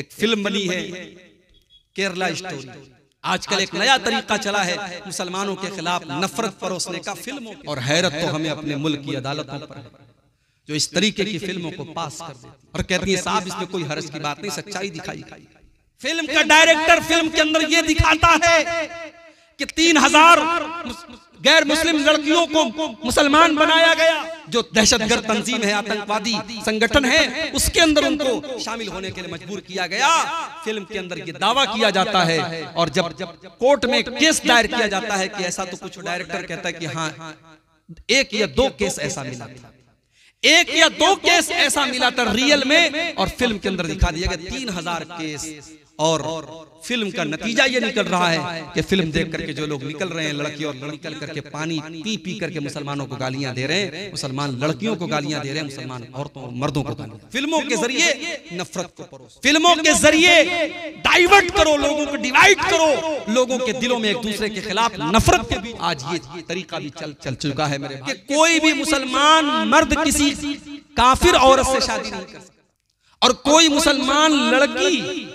एक फिल्म बनी है केरला स्टोरी आजकल एक नया तरीका चला है मुसलमानों के खिलाफ नफरत परोसने का फिल्म और हैरत तो हमें अपने मुल्क की अदालतों पर है जो इस तरीके की फिल्मों को पास कर और कहती है साहब इसमें कोई हर्ज की बात नहीं सच्चाई दिखाई फिल्म का डायरेक्टर फिल्म के अंदर ये दिखाता है कि तीन हजार गैर मुस्लिम लड़कियों को मुसलमान बनाया गया जो दहशतगर्द तंजीम है आतंकवादी संगठन है उसके अंदर उनको शामिल होने के लिए मजबूर किया गया फिल्म के अंदर ये दावा किया जाता है और जब जब कोर्ट में केस दायर किया जाता है कि ऐसा तो कुछ डायरेक्टर कहता है कि हाँ एक या दो केस ऐसा मिला एक या दो केस ऐसा मिला था रियल में और फिल्म के अंदर दिखा दिया गया तीन हजार केस और फिल्म का नतीजा ये निकल रहा है कि फिल्म देख करके जो लोग निकल रहे हैं लड़की और निकल करके पानी पी पी करके मुसलमानों को गालियां दे रहे हैं मुसलमान लड़कियों को गालियां दे रहे हैं मुसलमान औरतों और मर्दों को गालियां फिल्मों के जरिए नफरत को परोस फिल्मों के जरिए डाइवर्ट करो लोगों को डिवाइड करो लोगों के दिलों में एक दूसरे के खिलाफ नफरत के आज ये तरीका भी चल चल चुका है मेरे कोई भी मुसलमान मर्द किसी काफिर औरत से शादी नहीं कर सकता और कोई मुसलमान लड़की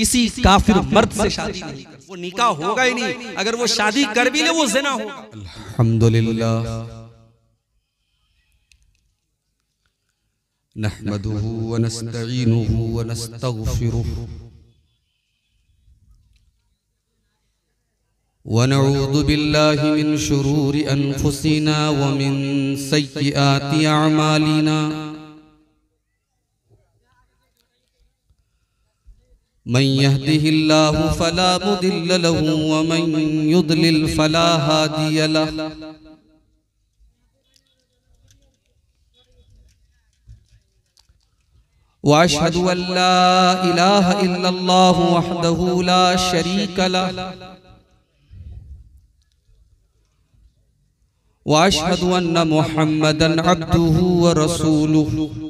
किसी काफिर मर्द से शादी नहीं कर वो निकाह होगा ही नहीं अगर वो शादी कर भी ले वो जिना होगा अल्हम्दुलिल्लाह نحمده ونستعينه ونستغفره ونعوذ بالله من شرور أنفسنا ومن سيئات أعمالنا من يهده الله فلا مضل له ومن يضلل فلا هادي له واشهد ان لا اله الا الله وحده لا شريك له واشهد ان محمدا عبده ورسوله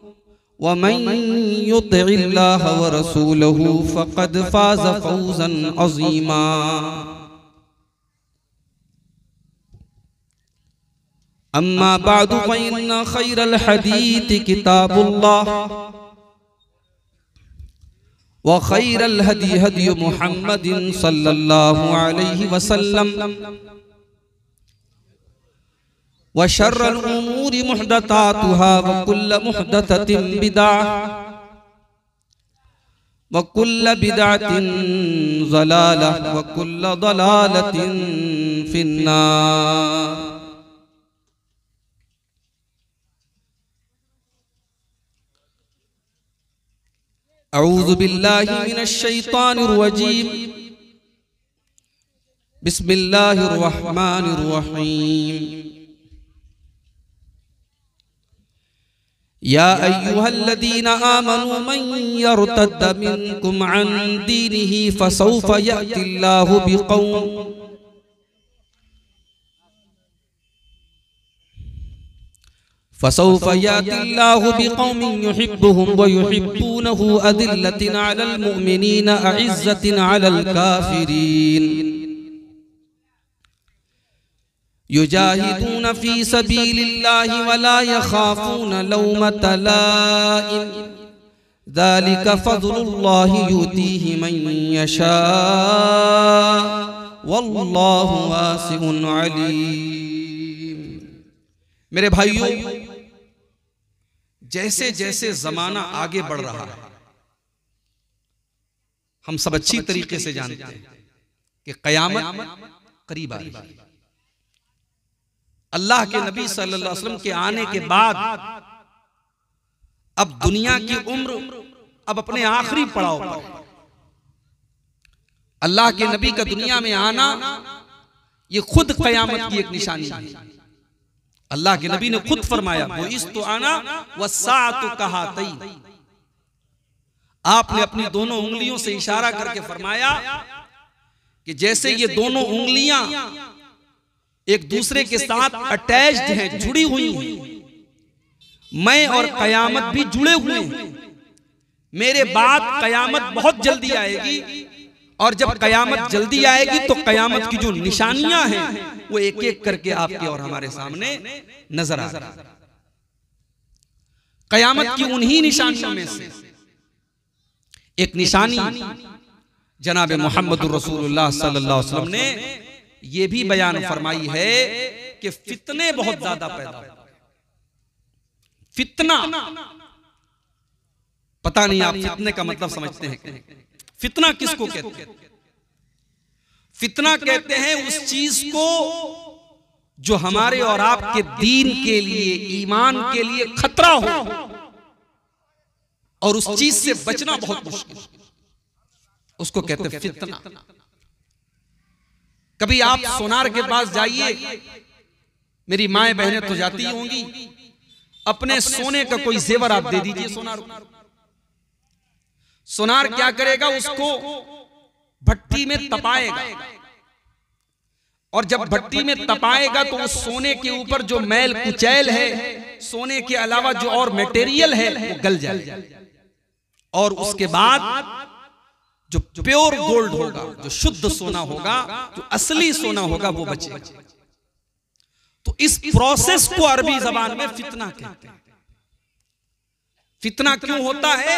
ومن يطع الله ورسوله فقد فاز فوزا عظيما أما بعد فإن خير الحديث كتاب الله وخير الهدي هدي محمد صلى الله عليه وسلم وشر الأمور محدثاتها وكل محدثة بدعة وكل بدعة ضلالة وكل ضلالة في النار أعوذ بالله من الشيطان الرجيم بسم الله الرحمن الرحيم يا أيها الذين آمنوا من يرتد منكم عن دينه فسوف يأتي الله بقوم فسوف يأتي الله بقوم يحبهم ويحبونه أذلة على المؤمنين أعزة على الكافرين युजाहिदून फी सबीलिल्लाहि वला यखाफून लौमत लाइम ذالक फज़लुल्लाहि युतीहि मन यशा वल्लाहु वासिउन अलीम मेरे भाइयों जैसे जैसे जमाना आगे बढ़ रहा है हम सब अच्छी तरीके से जानते हैं कि कयामत करीब आ रही है अल्लाह के नबी सल्लल्लाहु अलैहि वसल्लम के आने के बाद अब दुनिया की उम्र अब अपने आखिरी पड़ाव पर अल्लाह के नबी का दुनिया में आना ये खुद कयामत की एक निशानी है अल्लाह के नबी ने खुद फरमाया वो तो इस तो आना वह सात कहा तई आपने अपनी दोनों उंगलियों से इशारा करके फरमाया कि जैसे ये दोनों उंगलियां एक दूसरे के साथ अटैच्ड हैं जुड़ी हुई हुई मैं और कयामत भी जुड़े हुए हैं मेरे बाद कयामत बहुत जल्दी आएगी और जब कयामत जल्दी आएगी तो कयामत की जो निशानियां हैं वो एक एक करके आपके और हमारे सामने नजर आ रहा कयामत की उन्हीं निशानियों में से एक निशानी जनाब मोहम्मद रसूलुल्लाह सल्लल्लाहु अलैहि वसल्लम ने यह भी बयान फरमाई है कि फितने बहुत ज्यादा पैदा फितना पता नहीं आप फितने का मतलब, मतलब समझते हैं फितना किसको कहते हैं फितना कहते हैं उस चीज को जो हमारे और आपके दीन के लिए ईमान के लिए खतरा हो और उस चीज से बचना बहुत मुश्किल उसको कहते हैं फितना कभी आप सोनार के पास जाइए मेरी माए तो बहनें तो जाती होंगी अपने सोने का कोई जेवर आप दे दीजिए सोनार सोनार क्या करेगा उसको भट्टी में तपाएगा और जब भट्टी में तपाएगा तो, तो उस सोने के ऊपर जो मैल कुचैल है सोने के अलावा जो और मटेरियल है वो गल जाएगा और उसके बाद जो प्योर गोल्ड होगा जो शुद्ध सोना होगा जो असली सोना होगा वो बचे तो इस प्रोसेस तो को अरबी जबान में फितना कहते हैं फितना क्यों होता है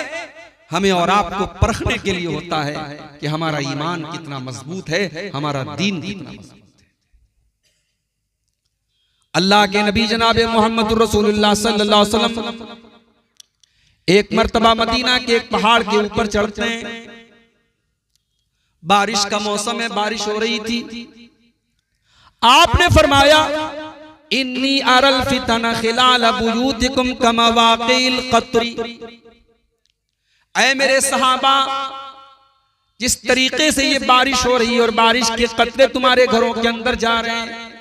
हमें और आपको परखने के लिए होता है कि हमारा ईमान कितना मजबूत है हमारा दीन कितना मजबूत अल्लाह के नबी जनाब मोहम्मद सल्लल्लाहु अलैहि वसल्लम एक मरतबा मदीना के एक पहाड़ के ऊपर चढ़ते हैं बारिश का मौसम है बारिश हो रही थी आपने फरमाया इन्नी अरल फितन खिलाल बुयूतिकुम कमा वाकिल कतरी ऐ मेरे सहाबा जिस तरीके से ये बारिश हो रही है और बारिश के कतरे तुम्हारे घरों के अंदर जा रहे हैं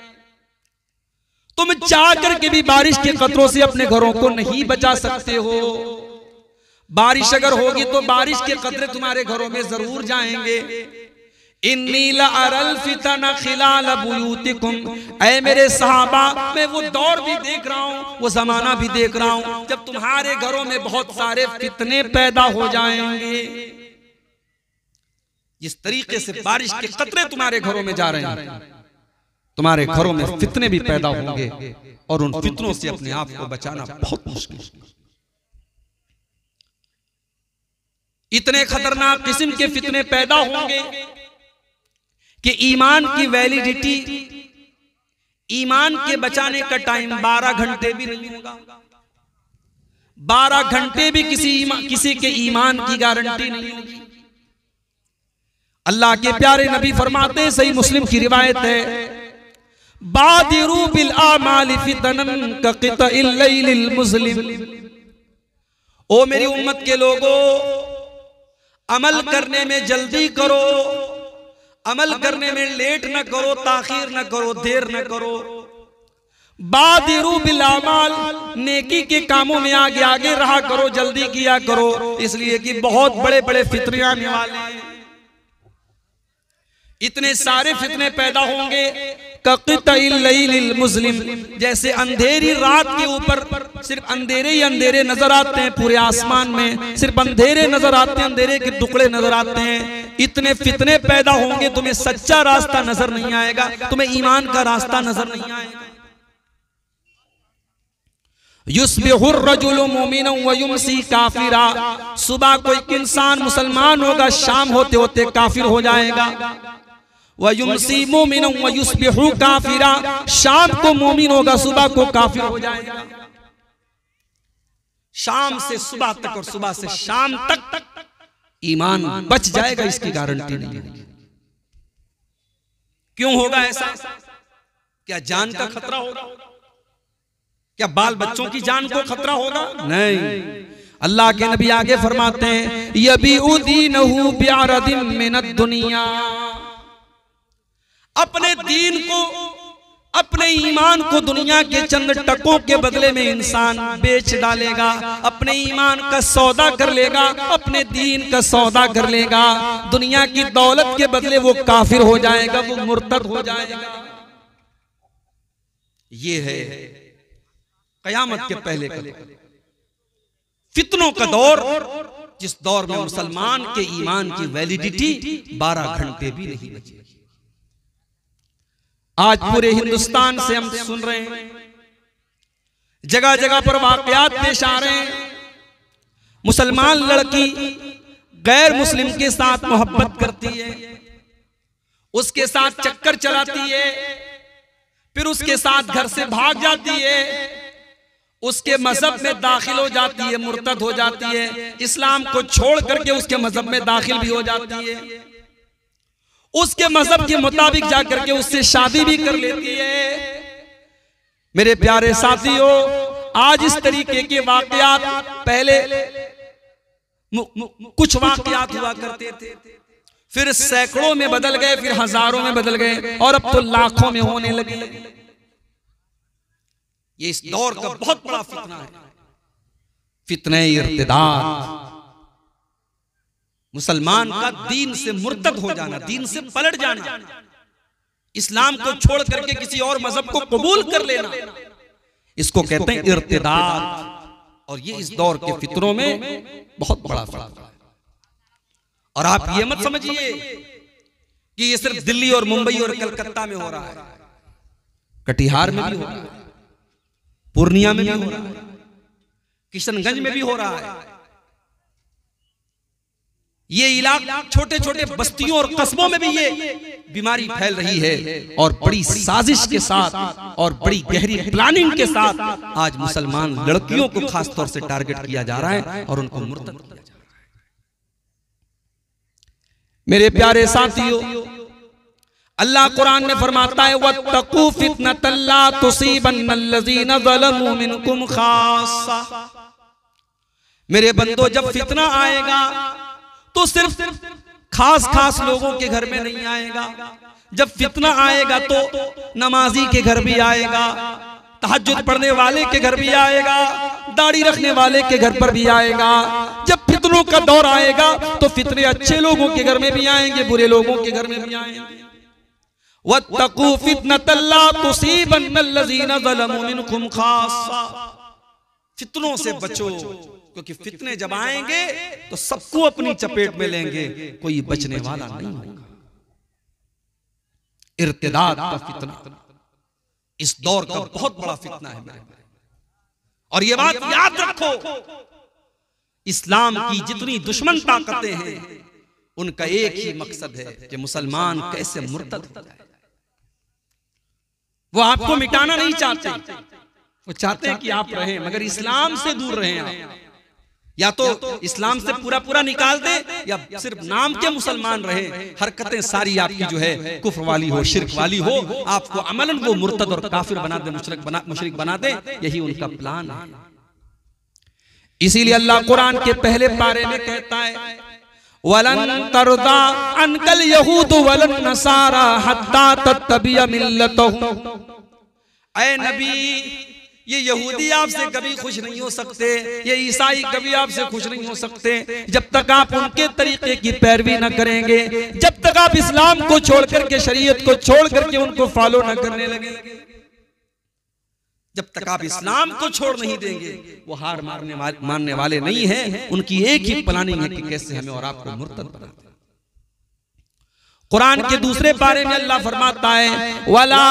तुम चाह करके भी बारिश के कतरों से अपने घरों को नहीं बचा सकते हो बारिश अगर तो होगी तो बारिश के कतरे तुम्हारे घरों में जरूर जाएंगे मेरे सहाबा मैं वो दौर भी देख रहा हूँ वो जमाना भी देख रहा हूँ जब तुम्हारे घरों में बहुत सारे फितने पैदा हो जाएंगे जिस तरीके से बारिश के कतरे तुम्हारे घरों में जा रहे हैं तुम्हारे घरों में फितने भी पैदा होंगे और उन फितनों से अपने आप को बचाना बहुत मुश्किल है इतने खतरनाक किस्म के फितने पैदा होंगे कि ईमान की वैलिडिटी ईमान के बचाने का टाइम बारह घंटे भी नहीं होगा बारह घंटे भी किसी किसी के ईमान की गारंटी नहीं होगी अल्लाह के प्यारे नबी फरमाते सही मुस्लिम की रिवायत है बादिरू बिल मुस्लिम ओ मेरी उम्मत के लोगों अमल करने में जल्दी करो अमल करने में लेट न करो ताखिर न करो देर न करो बादिरू बिलामाल नेकी के कामों में आगे आगे रहा करो जल्दी किया करो इसलिए कि बहुत बड़े बड़े फितरिया आने वाले इतने सारे फितने पैदा होंगे मुस्लिम जैसे अंधेरी रात के ऊपर सिर्फ अंधेरे ही अंधेरे नजर आते हैं पूरे आसमान में सिर्फ अंधेरे नजर आते हैं अंधेरे के टुकड़े नजर आते हैं इतने फितने पैदा होंगे तुम्हें सच्चा रास्ता नजर नहीं आएगा तुम्हें ईमान का रास्ता नजर नहीं आएगा काफिरा सुबह कोई इंसान मुसलमान होगा शाम होते होते काफिर हो जाएगा वयुमसी मोमिन वयुसबिहु काफिरा शाम को मोमिन होगा सुबह को काफिर हो जाएगा शाम से सुबह तक और सुबह से शाम तक ईमान बच जाएगा इसकी गारंटी नहीं क्यों होगा ऐसा क्या जान का खतरा होगा क्या बाल बच्चों की जान को खतरा होगा नहीं अल्लाह के नबी आगे फरमाते हैं यबी उदीन मेहनत दुनिया अपने दीन को अपने ईमान को दुनिया के चंद टकों के बदले में इंसान बेच डालेगा अपने ईमान का सौदा कर लेगा अपने दीन का सौदा कर लेगा दुनिया की दौलत के बदले वो काफिर हो जाएगा वो मुर्तद हो जाएगा ये है कयामत के पहले फितनों का दौर जिस दौर में मुसलमान के ईमान की वैलिडिटी बारह घंटे भी नहीं बची आज पूरे हिंदुस्तान से हम सुन रहे हैं जगह जगह पर वाकयात पेश आ रहे हैं मुसलमान लड़की गैर मुस्लिम के साथ मोहब्बत करती है उसके साथ चक्कर चलाती है फिर उसके साथ घर से भाग जाती है उसके मजहब में दाखिल हो जाती है मुर्तद हो जाती है इस्लाम को छोड़ करके उसके मजहब में दाखिल भी हो जाती है उसके मजहब के मुताबिक जा करके उससे शादी भी कर लेती है मेरे प्यारे साथियों आज इस तरीके के वाकयात पहले कुछ वाकयात हुआ करते थे फिर सैकड़ों में बदल गए फिर हजारों में बदल गए और अब तो लाखों में होने लगे ये इस दौर का बहुत बड़ा फितना है फितने इर्तदार मुसलमान का दीन से मुर्तद हो जाना दीन से पलट जाना इस्लाम को छोड़ करके किसी और मजहब को कबूल कर लेना इसको कहते हैं इर्तदाद और ये इस दौर के फितरों में बहुत बड़ा फर्क है और आप ये मत समझिए कि ये सिर्फ दिल्ली और मुंबई और कलकत्ता में हो रहा है कटिहार में भी हो रहा है पूर्णिया में भी हो रहा है किशनगंज में भी हो रहा है ये इलाका छोटे छोटे बस्तियों और कस्बों में भी ये बीमारी फैल रही है और बड़ी साजिश के साथ और बड़ी गहरी प्लानिंग के साथ आज मुसलमान लड़कियों को खास तौर से टारगेट किया जा रहा है और उनको मृत किया जा रहा है मेरे प्यारे साथियों अल्लाह कुरान में फरमाता है वह मेरे बंदो जब फितना आएगा तो सिर्फ खास खास लोगों के घर में नहीं आएगा जब फितना आएगा तो नमाजी के घर भी आएगा तहजद पढ़ने वाले के घर भी आएगा दाढ़ी रखने वाले के घर पर भी आएगा जब फितनों का दौर आएगा तो फितने अच्छे लोगों के घर में भी आएंगे बुरे लोगों के घर में भी आएंगे वकू फितनों से बचो क्योंकि फितने जब आएंगे तो, तो सबको अपनी चपेट में लेंगे कोई बचने वाला नहीं होगा इर्तदाद का फितना इस दौर का बहुत बड़ा फितना है और ये बात याद रखो इस्लाम की जितनी दुश्मन ताकतें हैं उनका एक ही मकसद है कि मुसलमान कैसे मुर्तद हो जाए वो आपको मिटाना नहीं चाहते वो चाहते हैं कि आप रहें मगर इस्लाम से दूर रहें आप या तो, या तो इस्लाम से पूरा पूरा निकाल दे या सिर्फ नाम के मुसलमान रहे हरकतें सारी आपकी जो है कुफर वाली हो शिरक वाली हो आपको अमलन वो मुर्तद और काफिर बना दे मुशरक बना मुशरक बना दे यही उनका प्लान है इसीलिए अल्लाह कुरान के पहले पारे में कहता है वलन तरदा अनकल यहूद वलन नसारा हत्ता तत्तबिया मिल्लतहु ऐ नबी ये यहूदी आपसे कभी खुश नहीं हो सकते ये ईसाई कभी आपसे खुश नहीं हो सकते जब तक आप उनके तरीके की पैरवी न करेंगे जब तक आप इस्लाम को छोड़ करके शरीयत को छोड़ करके उनको फॉलो न करने लगे जब तक आप इस्लाम को छोड़ नहीं देंगे वो हार मारने मानने वाले नहीं है उनकी एक ही प्लानिंग है कि कैसे हमें और आपको मुर्तद बनाते कुरान के दूसरे पारे में अल्लाह फरमाता है वला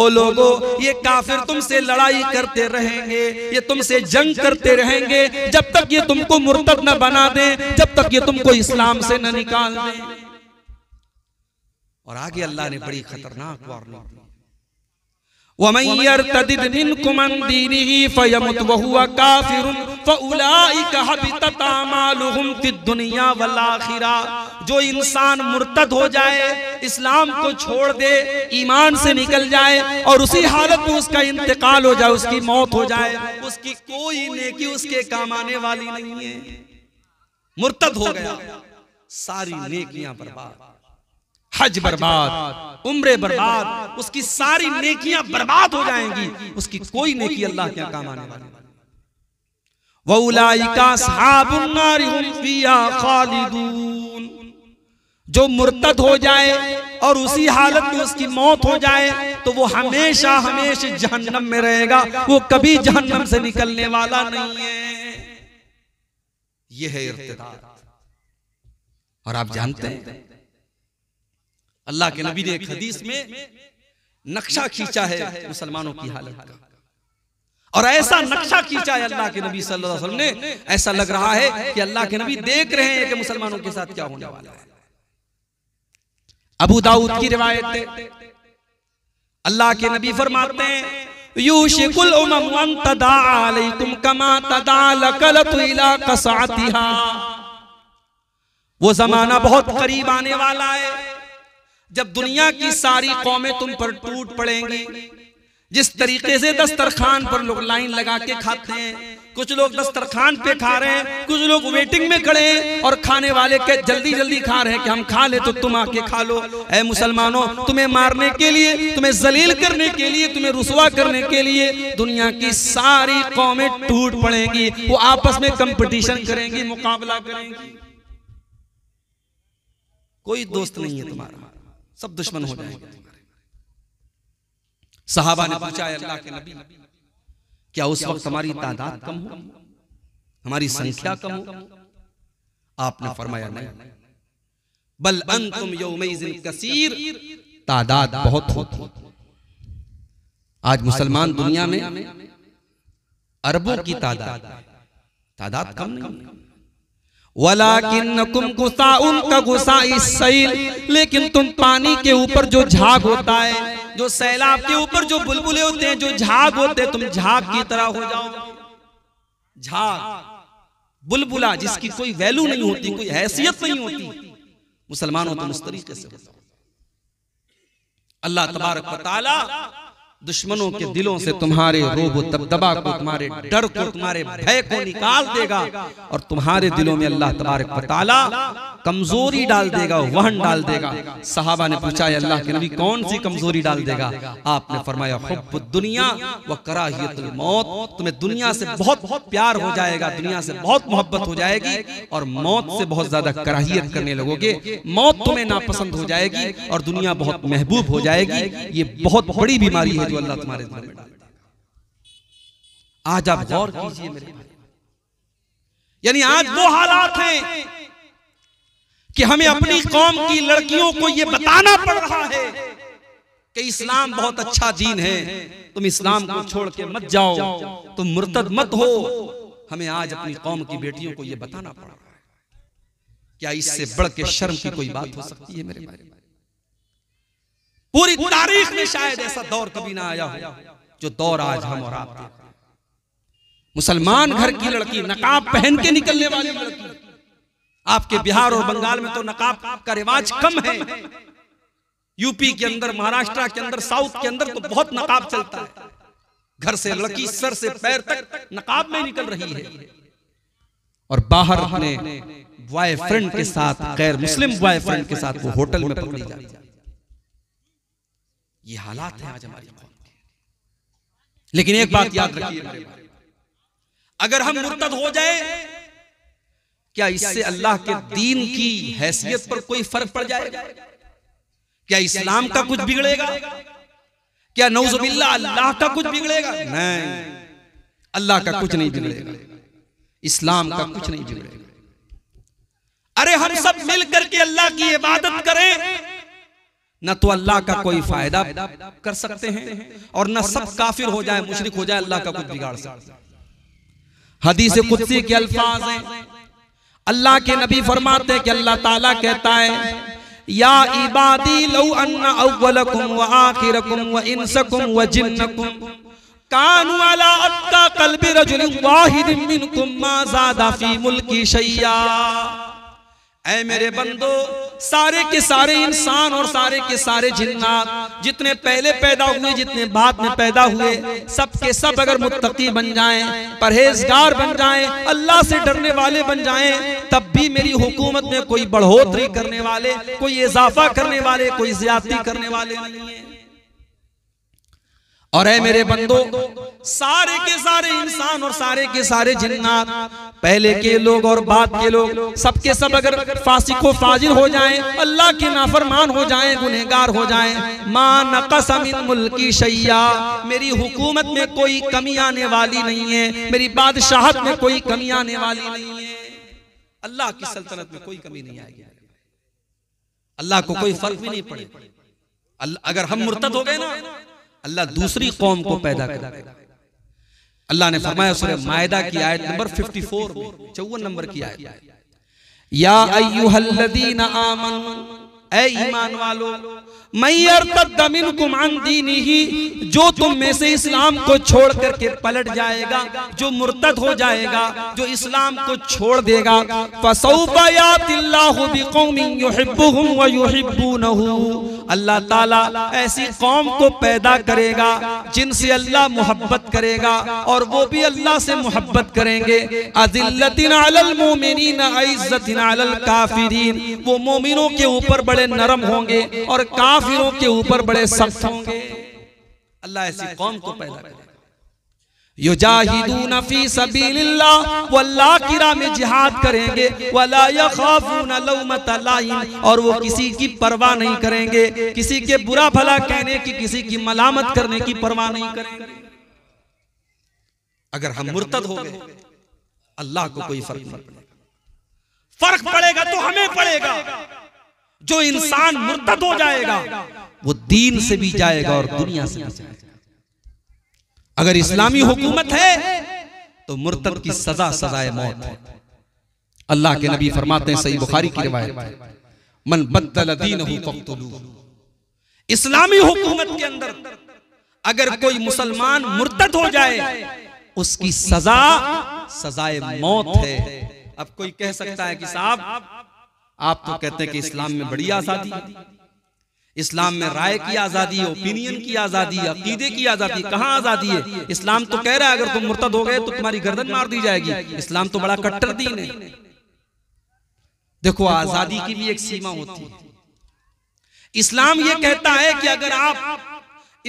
ओ लोगो ये काफिर तुमसे लड़ाई करते रहेंगे ये तुमसे जंग करते रहेंगे जब तक ये तुमको मुर्तद न बना दे जब तक ये तुमको इस्लाम से न निकाल दे और आगे अल्लाह ने बड़ी खतरनाक वार्निंग दी वमैयर तदिद मिनकुमन दीनिही फयमुत वहुवा काफिरुन फउलाइक हबितत आमालुहुम फिद दुनिया वल आखिरा जो इंसान मुर्तद हो जाए इस्लाम को छोड़ दे ईमान से निकल जाए और उसी हालत में उसका इंतकाल हो जाए उसकी मौत हो जाए उसकी कोई नेकी उसके काम आने वाली नहीं है मुर्तद हो गया सारी नेकियां बर्बाद हज बर्बाद उम्र बर्बाद उसकी सारी नेकियां बर्बाद हो जाएंगी उसकी कोई नेकी अल्लाह क्या काम आने वाली जो मुर्तद हो जाए और उसी हालत में उसकी मौत हो जाए तो वो तो हमेशा हमेशा जहन्नम में रहेगा वो कभी जहन्नम से निकलने वाला नहीं है यह है इर्तदाद और आप जानते हैं अल्लाह के नबी ने एक हदीस में नक्शा खींचा है मुसलमानों की हालत का और ऐसा नक्शा खींचा है अल्लाह के नबी सल्लल्लाहु अलैहि वसल्लम ने ऐसा लग रहा है कि अल्लाह के नबी देख रहे हैं कि मुसलमानों के साथ क्या होने वाला है अबू दाऊद की रिवायत अल्लाह के नबी फरमाते हैं यूशिकुल उमम वन तदा अलैकुम कमा तदा लकलत इला कसातिहा वो जमाना बहुत करीब आने वाला है जब दुनिया की सारी कौमें तुम पर टूट पड़ेंगी जिस तरीके से दस्तरखान पर लोग लाइन लगा के खाते हैं कुछ लोग दस्तरखान पे खा रहे हैं कुछ लोग वेटिंग में खड़े हैं और खाने वाले के जल्दी जल्दी खा रहे हैं कि हम खा ले तो तुम तो आके खा लो ऐ मुसलमानों तुम्हें मारने के लिए तुम्हें जलील करने के लिए तुम्हें रुसवा करने के लिए दुनिया की सारी कौमें टूट पड़ेंगी वो आपस में कंपटीशन करेंगी मुकाबला करेंगी कोई दोस्त नहीं है तुम्हारा सब दुश्मन हो जाएंगे साहबा ने पूछा अल्लाह के नबी क्या उस वक्त हमारी तादाद कम हो हमारी संख्या कम हो आपने फरमाया नहीं बल अंतुम यौमैजिन कसीर तादाद बहुत हो आज मुसलमान दुनिया में अरबों की तादाद तादाद कम नहीं उनका गुस्सा इस सैल लेकिन तुम पानी के ऊपर जो झाग होता है जो सैलाब के ऊपर जो बुलबुले होते हैं जो झाग होते हैं तुम झाग की तरह हो जाओ झाग बुलबुला जिसकी कोई वैल्यू नहीं होती कोई हैसियत नहीं होती मुसलमानों तुम उस तरीके से अल्लाह तबारक दुश्मनों के दिलों से तुम्हारे रोब दबदबा को तुम्हारे डर को तुम्हारे भय को निकाल देगा और तुम्हारे दिलों में अल्लाह तबारक बताला कमजोरी डाल देगा वहन डाल देगा साहबा ने पूछा अल्लाह के नबी कौन सी कमजोरी डाल देगा आपने फरमाया खुब दुनिया व कराहियत मौत तुम्हें दुनिया से बहुत बहुत प्यार हो जाएगा दुनिया से बहुत मोहब्बत हो जाएगी और मौत से बहुत ज्यादा कराहियत करने लगोगे मौत तुम्हें नापसंद हो जाएगी और दुनिया बहुत महबूब हो जाएगी ये बहुत बड़ी बीमारी है जो अल्लाह तुम्हारे दिल में डाल आज आप गौर कीजिए मेरे भाई यानी आज दो हालात हैं कि हमें अपनी कौम की लड़कियों को यह बताना पड़ रहा है कि इस्लाम बहुत अच्छा, अच्छा दीन है तुम इस्लाम को छोड़ के मत जाओ तुम मुर्तद मत हो हमें आज अपनी कौम की बेटियों को यह बताना पड़ रहा है क्या इससे बढ़ के शर्म की कोई बात हो सकती है मेरे भाई पूरी तारीख में शायद ऐसा दौर कभी ना आया हो जो दौर आज हम और आप मुसलमान घर की लड़की नकाब पहन के निकलने वाली लड़की आपके बिहार और बंगाल में तो, तो नकाब का रिवाज कम है यूपी के अंदर महाराष्ट्र के अंदर साउथ के अंदर तो बहुत नकाब चलता है घर से लड़की सर से पैर तक नकाब में निकल रही है और बाहर अपने बॉयफ्रेंड के साथ गैर मुस्लिम बॉयफ्रेंड के साथ वो होटल में पकड़ी जाती है ये हालात हैं आज हमारी कौम के लेकिन एक बात याद रखिए अगर हम मुर्तद हो जाए क्या इससे अल्लाह के दीन की हैसियत पर कोई फर्क पड़ जाएगा क्या इस्लाम का कुछ बिगड़ेगा क्या नौजबिल्ला अल्लाह का कुछ बिगड़ेगा नहीं अल्लाह का कुछ नहीं बिगड़ेगा इस्लाम का कुछ नहीं बिगड़ेगा अरे हम सब मिल करके अल्लाह की इबादत करें न तो अल्लाह का कोई फायदा कर सकते हैं और न सब काफिर हो जाए मुशरक हो जाए अल्लाह का कुछ बिगाड़ सकते हदीस कुत्सी के अल्फाज हैं अल्लाह के नबी फरमाते हैं कि अल्लाह ताला कहता है या इबादी लो अन्ना अव्वलकुम व आखिरकुम व इंसकुम व जिन्नकुम कानु अला अत्ता कल्बि रजुलिन वाहिदिन मिनकुम मा ज़ादा फी मुल्की शैया ऐ मेरे बंदो सारे के सारे इंसान और सारे के सारे जिन्नात जितने पहले पैदा हुए जितने बाद में पैदा हुए सब के सब अगर मुत्तकी बन जाएं परहेजगार बन जाएं अल्लाह से डरने वाले बन जाएं तब भी मेरी हुकूमत में कोई बढ़ोतरी करने वाले कोई इजाफा करने वाले कोई ज्यादा करने वाले और ऐ मेरे बंदो सारे के सारे इंसान और सारे के सारे जिन्नात पहले के लोग और बाद के लोग सबके सब अगर को फाजिल हो जाए अल्लाह के नाफरमान हो जाए गुनहगार हो जाए माँ नकसमिन मुल्की शैया मेरी हुकूमत में कोई कमी आने वाली नहीं है मेरी बादशाहत में कोई कमी आने वाली नहीं है अल्लाह की सल्तनत में कोई कमी नहीं आएगी अल्लाह को कोई फर्क भी नहीं पड़ेगा अगर हम मुर्तद हो गए ना अल्लाह दूसरी कौम को पैदा करेगा अल्लाह ने फरमाया सूर्य मायदा की आयत नंबर 54 में चौवन नंबर की आयत या अय्युहल्लदीन आमन ए ईमान वालों मैं तमिन कुमान दीनी ही जो तुम में से इस्लाम को छोड़ करके पलट जाएगा जो मुर्तद हो जाएगा जो इस्लाम को छोड़ देगा अल्लाह ताला ऐसी कौम को पैदा करेगा जिनसे अल्लाह मोहब्बत करेगा और वो भी अल्लाह से मोहब्बत करेंगे काफिरीन वो मोमिनों के ऊपर बड़े नरम होंगे और काफ काफिरों के ऊपर बड़े सख्त होंगे अल्लाह ऐसी कौम को पैदा करेगा युजाहिदून में जिहाद करेंगे और वो किसी की परवाह नहीं करेंगे किसी के बुरा भला कहने की किसी की मलामत करने की परवाह नहीं करेंगे अगर हम मुर्तद हो गए अल्लाह को कोई फर्क नहीं पड़ेगा फर्क पड़ेगा तो हमें पड़ेगा जो इंसान मुर्तद हो जाएगा वो दीन से भी जाएगा और दुनिया से भी जाएगा अगर इस्लामी हुकूमत है तो, तो मुर्त की सजा सजाए मौत है अल्लाह के नबी फरमाते हैं सही बुखारी की रिवायत मन बदल दीन इस्लामी हुकूमत के अंदर अगर कोई मुसलमान मुर्तद हो जाए उसकी सजा सजाए मौत है अब कोई कह सकता है कि साहब तो आप तो कहते हैं कि इस्लाम में बड़ी आज़ादी इस्लाम में राय की आज़ादी ओपिनियन की आज़ादी अकीदे की आज़ादी कहाँ आज़ादी है इस्लाम तो कह रहा है अगर तुम मुर्तद हो गए तो तुम्हारी गर्दन तो मार दी जाएगी तो इस्लाम तो बड़ा कट्टर दीन है देखो आज़ादी की भी एक सीमा होती है इस्लाम यह कहता है कि अगर आप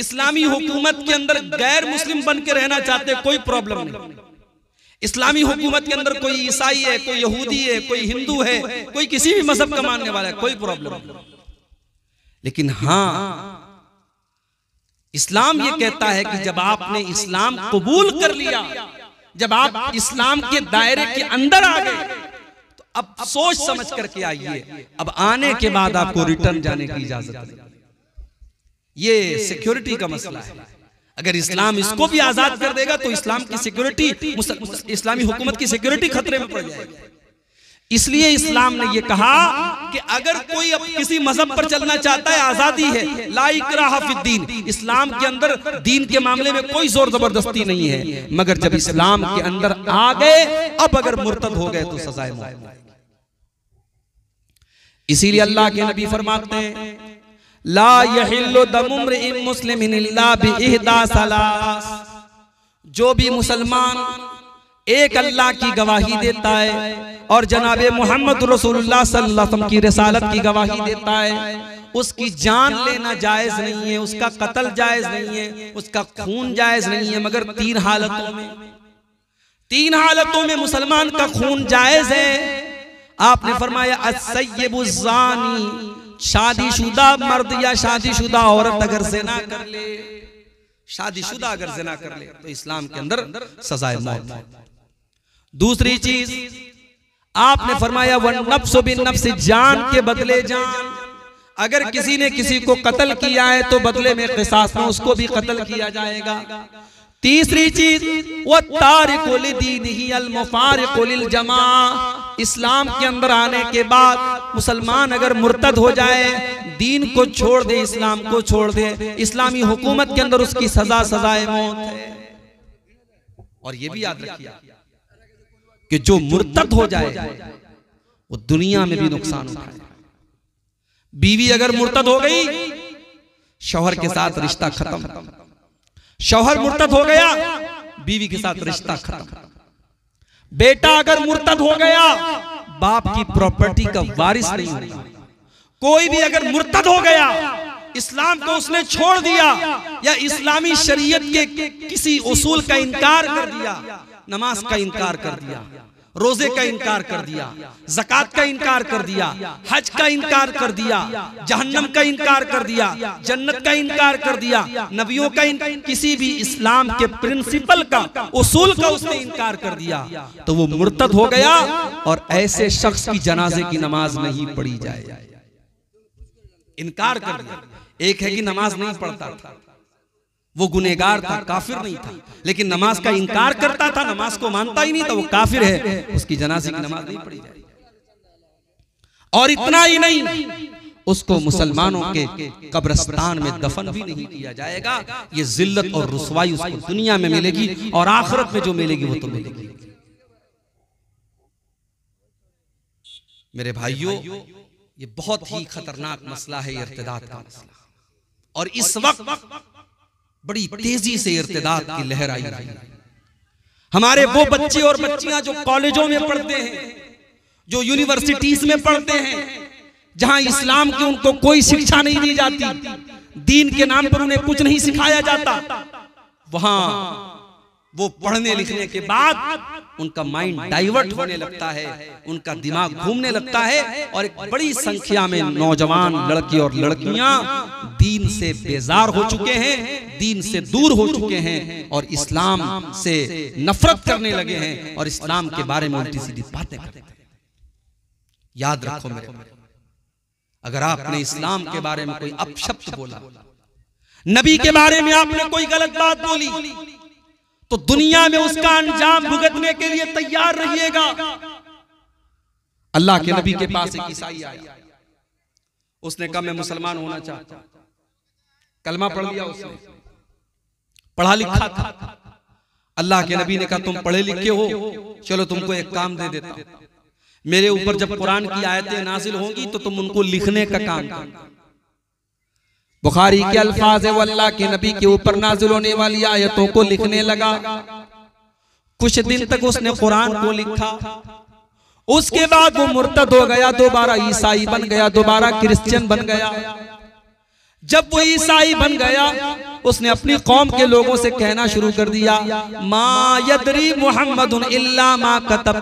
इस्लामी हुकूमत के अंदर गैर मुस्लिम बन के रहना चाहते कोई प्रॉब्लम नहीं इस्लामी हुकूमत के अंदर कोई ईसाई है कोई यहूदी है कोई हिंदू है कोई किसी भी मजहब का मानने वाला है कोई प्रॉब्लम लेकिन हाँ इस्लाम ये कहता है कि जब आपने इस्लाम कबूल कर लिया जब आप इस्लाम के दायरे के अंदर आ गए तो अब सोच समझ करके आइए अब आने के बाद आपको रिटर्न जाने की इजाजत ये सिक्योरिटी का मसला है अगर इस्लाम इसको भी आजाद कर तो देगा तो इस्लाम की सिक्योरिटी इस्लामी हुकूमत की सिक्योरिटी खतरे में पड़ जाएगी इसलिए इस्लाम ने यह कहा कि अगर कोई अब किसी मजहब पर चलना चाहता है आजादी है लाइक हाफिद्दीन इस्लाम के अंदर दीन के मामले में कोई जोर जबरदस्ती नहीं है मगर जब इस्लाम के अंदर आ गए अब अगर मुर्तद हो गए तो सजाए तो इसीलिए अल्लाह के नबी फरमाते हैं ला यहिल्लो दमुम्र मुस्लिम जो भी मुसलमान एक अल्लाह की गवाही देता है और जनाब मोहम्मद रसूलुल्लाह सल्लल्लाहु की रसालत की गवाही देता है उसकी जान लेना जायज नहीं है उसका कत्ल जायज नहीं है उसका खून जायज नहीं है मगर तीन हालतों में तीन हालतों में मुसलमान का खून जायज है आपने फरमाया शादीशुदा मर्द या शादीशुदा औरत अगर सेना कर ले शादीशुदा अगर सेना कर ले तो इस्लाम के अंदर सजाए मौत दूसरी चीज आपने फरमाया वन नफ्स बिन नफ्स जान के बदले जान अगर किसी ने किसी को कत्ल किया है तो बदले में किसास में उसको भी कत्ल किया जाएगा तीसरी चीज वो तारिक दीन ही अलमुफारिक जमा इस्लाम के अंदर आने के बाद मुसलमान अगर मुर्तद हो जाए दीन को छोड़ दे इस्लाम को छोड़ दे इस्लामी हुकूमत के अंदर उसकी सजा सजाए मौत है और ये भी याद रखिए कि जो मुर्तद हो जाए वो दुनिया में भी नुकसान उठाए बीवी अगर मुर्तद हो गई शोहर के साथ रिश्ता खत्म शौहर मुर्तद हो गया बीवी के साथ रिश्ता खत्म बेटा अगर मुर्तद हो गया बाप की प्रॉपर्टी का वारिस नहीं होगा कोई भी अगर मुर्तद हो गया इस्लाम को उसने छोड़ दिया या इस्लामी शरीयत के किसी उसूल का इनकार कर दिया नमाज का इनकार कर दिया रोजे का इनकार कर दिया जकत का इनकार कर दिया हज का इनकार कर दिया जहन्नम का इनकार कर दिया जन्नत का इनकार कर दिया नबियों का किसी भी इस्लाम के प्रिंसिपल का उसूल का उसने इनकार कर दिया तो वो तो मुर्तद हो गया और ऐसे शख्स की जनाजे की नमाज नहीं पढ़ी जाए इनकार कर दिया एक है कि नमाज नहीं पढ़ता था वो गुनेगार था काफिर नहीं था लेकिन नमाज का इनकार करता था नमाज को मानता ही नहीं था वो काफिर है उसकी जनाजे की नमाज नहीं पड़ी जाएगी और इतना ही नहीं उसको मुसलमानों के कब्रस्तान में दफन भी नहीं किया जाएगा ये जिल्लत और रसवाई उसको दुनिया में मिलेगी और आखिरत में जो मिलेगी वो तो, तो मिलेगी मेरे भाइयों ये बहुत ही खतरनाक मसला है ये इर्तदाद का मसला और इस वक्त बड़ी तेजी से इर्तदाद की लहर आई है हमारे वो बच्चे और बच्चियां जो कॉलेजों में पढ़ते हैं जो यूनिवर्सिटीज में पढ़ते हैं जहां इस्लाम की उनको कोई शिक्षा नहीं दी जाती दीन के नाम पर उन्हें कुछ नहीं सिखाया जाता वहां वो पढ़ने लिखने के बाद उनका माइंड डाइवर्ट होने लगता है उनका दिमाग घूमने लगता है और एक बड़ी संख्या में नौजवान लड़के और लड़कियां दीन से बेजार हो चुके हैं दीन से दूर हो चुके हैं और इस्लाम से नफरत करने लगे हैं और इस्लाम के बारे में उल्टी सीधी बातें करते याद रखो मेरे अगर आपने इस्लाम के बारे में कोई अपशब्द बोला नबी के बारे में आपने कोई गलत बात बोली तो दुनिया में उसका अंजाम भुगतने के लिए तैयार रहिएगा अल्लाह के नबी के पास एक ईसाई आया उसने कहा मैं मुसलमान होना चाहता कलमा पढ़ लिया उसने पढ़ा लिखा था अल्लाह के नबी ने कहा तुम पढ़े लिखे हो चलो तुमको एक काम दे देता मेरे ऊपर जब कुरान की आयतें नाजिल होंगी तो तुम तो उनको लिखने का काम करना बुखारी के अल्फाज है के नबी के ऊपर नाजुल होने वाली आयतों को लिखने लगा कुछ दिन तक उसने कुरान को लिखा उसके बाद वो मुर्तद हो गया दोबारा ईसाई बन गया दोबारा क्रिश्चियन बन गया जब वो ईसाई बन गया उसने अपनी कौम के लोगों से कहना शुरू कर दिया यदरी मोहम्मद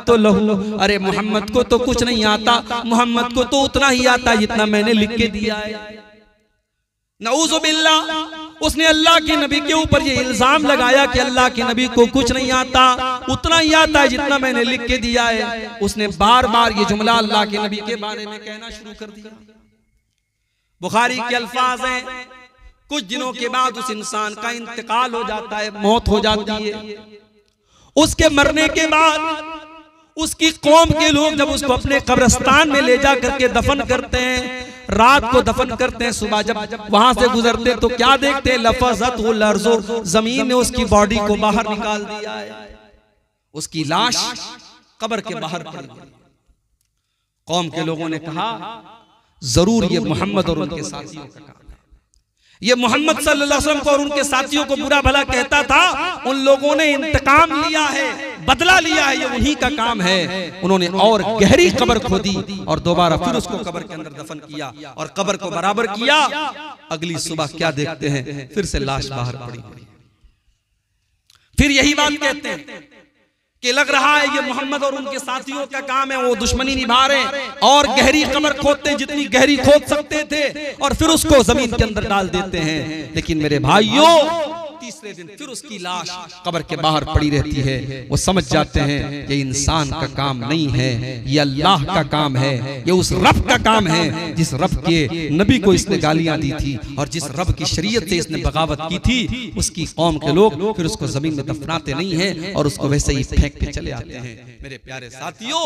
तो लहू अरे मोहम्मद को तो, तो कुछ नहीं आता मोहम्मद को तो उतना ही आता जितना मैंने लिख के दिया है नऊजुबिल्ला उसने अल्लाह के नबी के ऊपर ये इल्ज़ाम लगाया कि अल्लाह के नबी को कुछ नहीं आता उतना ही आता है जितना मैंने लिख के दिया है उसने बार बार ये जुमला अल्लाह के नबी के बारे में कहना शुरू कर दिया बुखारी के अल्फाज हैं कुछ दिनों के बाद उस इंसान का इंतकाल हो जाता है मौत हो जाती है उसके मरने के बाद उसकी कौम के लोग जब उसको अपने कब्रस्तान में ले जा करके दफन करते हैं रात को दफन करते हैं सुबह जब वहां से गुजरते तो, तो क्या देखते हैं लफजत लर्जो जमीन ने उसकी बॉडी को बाहर निकाल दिया है उसकी लाश कबर के बाहर कौम के लोगों ने कहा जरूर ये मोहम्मद और उनके साथियों का काम ये मोहम्मद सल्लल्लाहु को और उनके साथियों को बुरा भला कहता था उन लोगों ने इंतकाम लिया है बदला लिया है ये उन्हीं का काम है उन्होंने और गहरी कबर खोदी और दोबारा फिर उसको कबर के अंदर दफन किया और कबर को बराबर किया अगली सुबह क्या देखते हैं फिर से लाश बाहर पड़ी फिर यही बात कहते हैं कि लग रहा है ये मोहम्मद और उनके साथियों का काम है वो दुश्मनी निभा रहे और गहरी कमर खोदते जितनी गहरी खोद सकते थे और फिर उसको जमीन के अंदर डाल देते हैं लेकिन मेरे भाइयों तीसरे दिन फिर उसकी लाश कब्र के बाहर पड़ी रहती है वो समझ जाते हैं ये इंसान का काम नहीं है ये अल्लाह का काम है ये उस रब का काम है जिस रब के नबी को इसने गालियां दी थी और जिस रब की शरीयत से इसने बगावत की थी उसकी कौम के लोग फिर उसको जमीन में दफनाते नहीं है और उसको वैसे ही फेंक के चले आते हैं मेरे प्यारे साथियों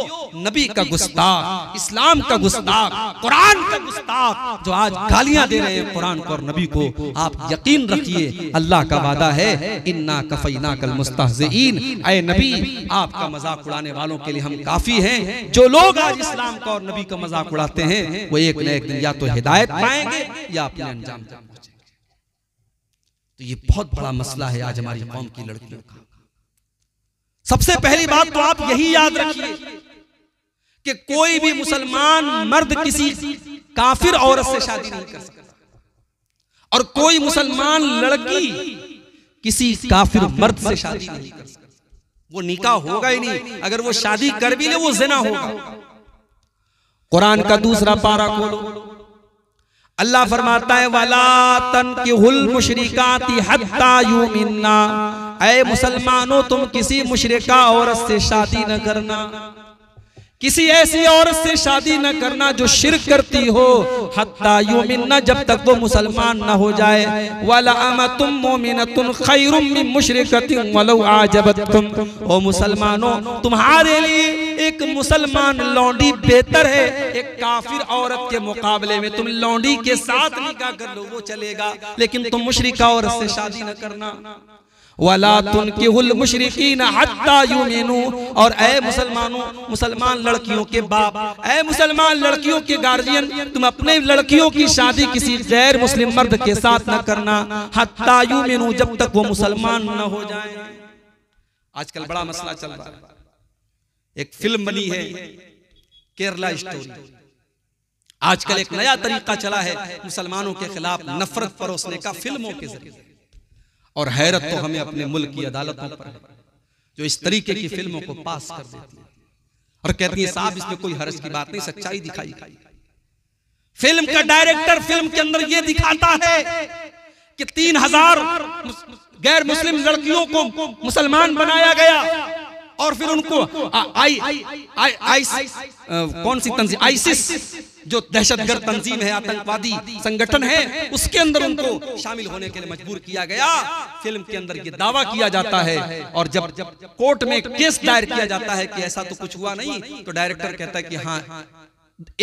नबी का गुस्ताख इस्लाम का गुस्ताख कुरान का गुस्ताख जो आज गालियां दे रहे हैं कुरान को और नबी को आप यकीन रखिए अल्लाह का वादा है इन्ना ना कल मुस्तहजीन अय नबी आपका मजाक उड़ाने वालों के लिए हम काफी हैं जो लोग आज इस्लाम का और नबी का मजाक उड़ाते हैं वो एक न एक तो दिन या तो हिदायत पाएंगे या अपने अंजाम तो ये बहुत बड़ा मसला है आज हमारी कौम की लड़कियों का सबसे पहली बात तो आप यही याद रखिए कि कोई भी मुसलमान मर्द किसी काफिर औरत से शादी नहीं कर सकता और कोई मुसलमान लड़की किसी काफिर मर्द से शादी नहीं कर वो निकाह होगा ही नहीं अगर वो शादी कर भी ले वो जिना होगा कुरान का दूसरा पारा खोलो अल्लाह फरमाता है वाला तन के हुल मुशरिकाती हत्ता यू मिन्ना अय मुसलमानों तुम किसी मुशरिका औरत से शादी न करना किसी ऐसी औरत से शादी न करना जो शिर करती हो हत्ता जब तक वो मुसलमान न हो जाए वाला तुम मोमिन तुम मुशरकती ओ मुसलमानों तुम्हारे लिए एक मुसलमान लौंडी बेहतर है एक काफिर औरत के मुकाबले में तुम लौंडी के साथ निकाह कर लो वो चलेगा लेकिन तुम मुशरका औरत से शादी न करना वला तुन की मुशरकिन और ए मुसलमानों मुसलमान लड़कियों के बाप ए मुसलमान लड़कियों के गार्जियन तुम अपने लड़कियों की शादी किसी गैर मुस्लिम मर्द के साथ न करना हत्ता यूमिनू जब तक वो मुसलमान न हो जाए आजकल बड़ा मसला चल रहा है एक फिल्म बनी है केरला स्टोरी आजकल एक नया तरीका चला है मुसलमानों के खिलाफ नफरत परोसने का फिल्मों के जरिए और हैरत तो हमें तो अपने मुल्क की अदालतों पर जो इस तरीके की फिल्मों को पास कर देती है और कहती है साहब इसमें कोई हर्ज की बात नहीं सच्चाई दिखाई फिल्म का डायरेक्टर फिल्म के अंदर यह दिखाता है कि तीन हजार गैर मुस्लिम लड़कियों को मुसलमान बनाया गया और फिर उनको आई आई आई कौन सी तंजीम आईसिस जो दहशतगर्द तंजीम है आतंकवादी संगठन है उसके अंदर उनको शामिल होने के लिए मजबूर किया गया फिल्म के अंदर ये दावा किया जाता है और जब कोर्ट में केस दायर किया जाता है कि ऐसा तो, तो कुछ हुआ नहीं तो डायरेक्टर कहता है कि हाँ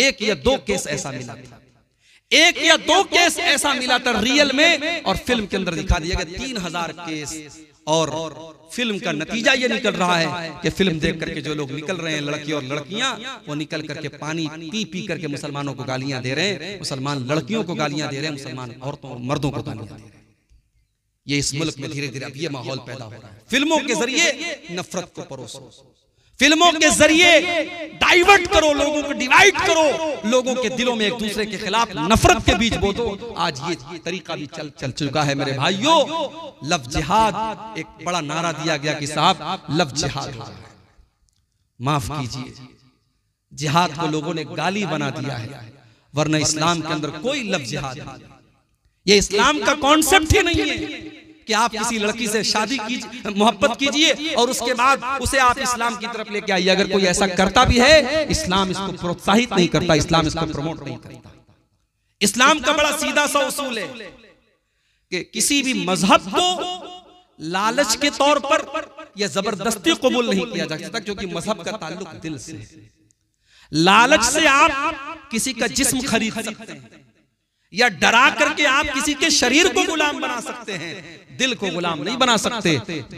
एक या दो केस ऐसा मिला एक या दो केस ऐसा मिला था रियल में और फिल्म के अंदर दिखा दिया गया तीन हजार केस और, फिल्म का नतीजा ये निकल रहा है कि फिल्म देख करके जो लोग निकल रहे हैं लड़के और लड़कियां वो निकल करके पानी पी पी करके मुसलमानों को गालियां दे रहे हैं मुसलमान लड़कियों को गालियां दे रहे हैं मुसलमान औरतों मर्दों को गालियां दे रहे हैं ये इस मुल्क में धीरे धीरे अब ये माहौल पैदा हो रहा है फिल्मों के जरिए नफरत को परोसो फिल्मों के जरिए डाइवर्ट करो लोगों को डिवाइड करो लोगों के दिलों में एक दूसरे के खिलाफ नफरत के बीच दो आज ये तरीका भी चल चल चुका है मेरे भाइयों लव जिहाद एक बड़ा नारा दिया गया कि साहब लव जिहाद माफ कीजिए जिहाद को लोगों ने गाली बना दिया है वरना इस्लाम के अंदर कोई लव जिहाद ये इस्लाम का कॉन्सेप्ट ही नहीं है कि आप किसी लड़की से शादी की मोहब्बत कीजिए और उसके बाद उसे आप इस्लाम की तरफ लेके आइए अगर कोई ऐसा करता भी है इस्लाम इसको प्रोत्साहित नहीं करता इस्लाम इसको प्रमोट नहीं करता इस्लाम का बड़ा सीधा सा उसूल है कि किसी भी मजहब को लालच के तौर पर यह जबरदस्ती कबूल नहीं किया जा सकता क्योंकि मजहब का ताल्लुक दिल से लालच से आप किसी का जिस्म खरीद सकते हैं या डरा करके आप किसी के शरीर को गुलाम बना सकते हैं दिल को गुलाम नहीं बना सकते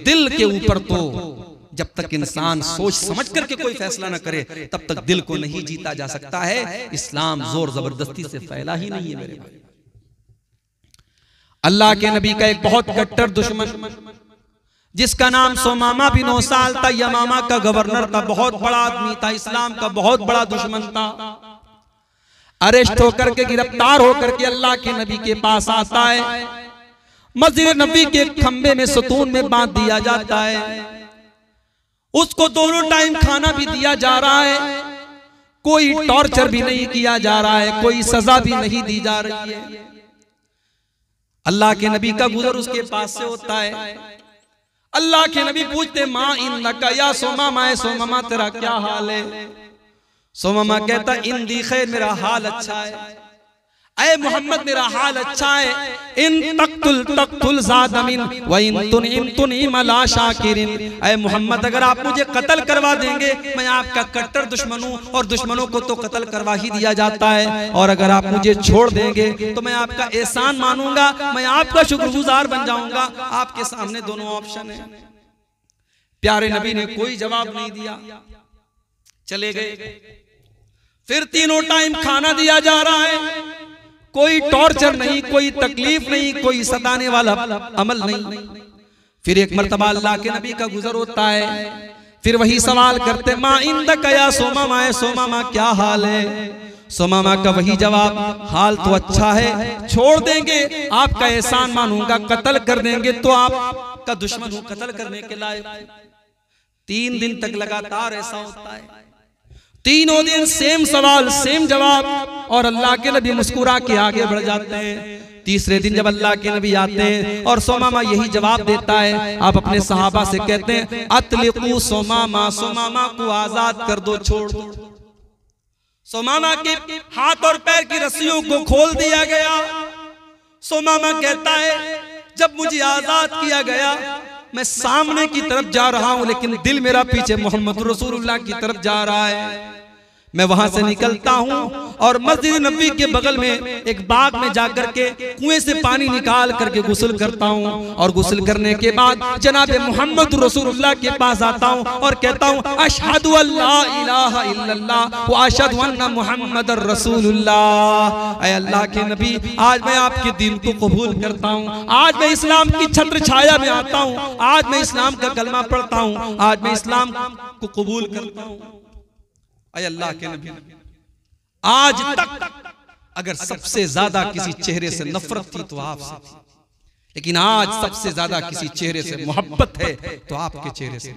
दिल के ऊपर तो, तो जब तक इंसान सोच समझ करके कोई फैसला ना करे तब तक दिल को नहीं जीता जा सकता है इस्लाम जोर जबरदस्ती से फैला ही नहीं है मेरे भाई अल्लाह के नबी का एक बहुत कट्टर दुश्मन जिसका नाम सोमामा नौ साल था यमामा का गवर्नर था बहुत बड़ा आदमी था इस्लाम का बहुत बड़ा दुश्मन था अरेस्ट होकर के गिरफ्तार होकर के अल्लाह के नबी के पास आता है मस्जिद नबी के खंबे में सतून में बांध दिया जाता है उसको दोनों टाइम खाना भी दिया जा रहा है कोई टॉर्चर भी नहीं किया जा रहा है कोई सजा भी नहीं दी जा रही है अल्लाह के नबी का गुजर उसके पास से होता है अल्लाह के नबी पूछते माँ इन नका या सोमा माए सोमा तेरा क्या हाल है सो मामा कहता इन खैर मेरा हाल अच्छा है अय अच्छा मोहम्मद मेरा हाल अच्छा, अच्छा है इन तक्तुल तक्तुल जादमिन व इन तुन इन तुन इमला शाकिरिन अय मोहम्मद अगर आप मुझे कत्ल करवा देंगे मैं आपका कट्टर दुश्मन हूं और दुश्मनों को तो, तो कत्ल करवा ही दिया जाता है और अगर आप मुझे छोड़ देंगे तो मैं तो आपका एहसान मानूंगा मैं आपका शुक्रगुजार बन जाऊंगा आपके सामने दोनों ऑप्शन है प्यारे नबी ने कोई जवाब नहीं दिया चले गए फिर तीनों टाइम खाना दिया जा रहा है कोई टॉर्चर नहीं कोई तकलीफ नहीं कोई सताने वाला अमल नहीं फिर एक मरतबा अल्लाह के नबी का गुजर होता है फिर वही सवाल करते माँ इंद कया सोमा माए सोमा माँ क्या हाल है सोमा का वही जवाब हाल तो, अच्छा, तो अच्छा है छोड़ देंगे आपका एहसान मानूंगा कत्ल कर देंगे तो, तो आपका दुश्मन कत्ल करने के लायक तीन दिन तक लगातार ऐसा होता है तीनों दिन सेम सवाल सेम जवाब और अल्लाह के नबी मुस्कुरा के आगे बढ़ जाते हैं तीसरे दिन जब अल्लाह के नबी आते हैं और सोमामा यही जवाब देता है आप अपने सहाबा से कहते हैं अतलिकू सोमामा सोमामा को आजाद कर दो छोड़ सोमामा के हाथ और पैर की रस्सियों को खोल दिया गया सोमामा कहता है जब मुझे आजाद किया गया मैं सामने की तरफ जा रहा हूँ लेकिन दिल मेरा पीछे मोहम्मद रसूलुल्लाह की तरफ जा रहा है मैं वहां से निकलता हूँ और मस्जिद नबी के बगल में एक बाग में जाकर के कुएं से पानी निकाल करके गुसल करता हूँ और गुसल करने के बाद जनाब मोहम्मद रसूलुल्लाह के पास आता हूँ और कहता हूँ अशहद मोहम्मद अल्लाह के नबी आज मैं आपके दिन को कबूल करता हूँ आज मैं इस्लाम की छत्र छाया में आता हूँ आज मैं इस्लाम का कलमा पढ़ता हूँ आज मैं इस्लाम को कबूल करता हूँ अय अल्लाह के नबी आज तक अगर सबसे ज्यादा किसी चेहरे से नफरत थी तो आपसे तो लेकिन आज सबसे ज्यादा किसी चेहरे से मोहब्बत है तो, तो आपके चेहरे से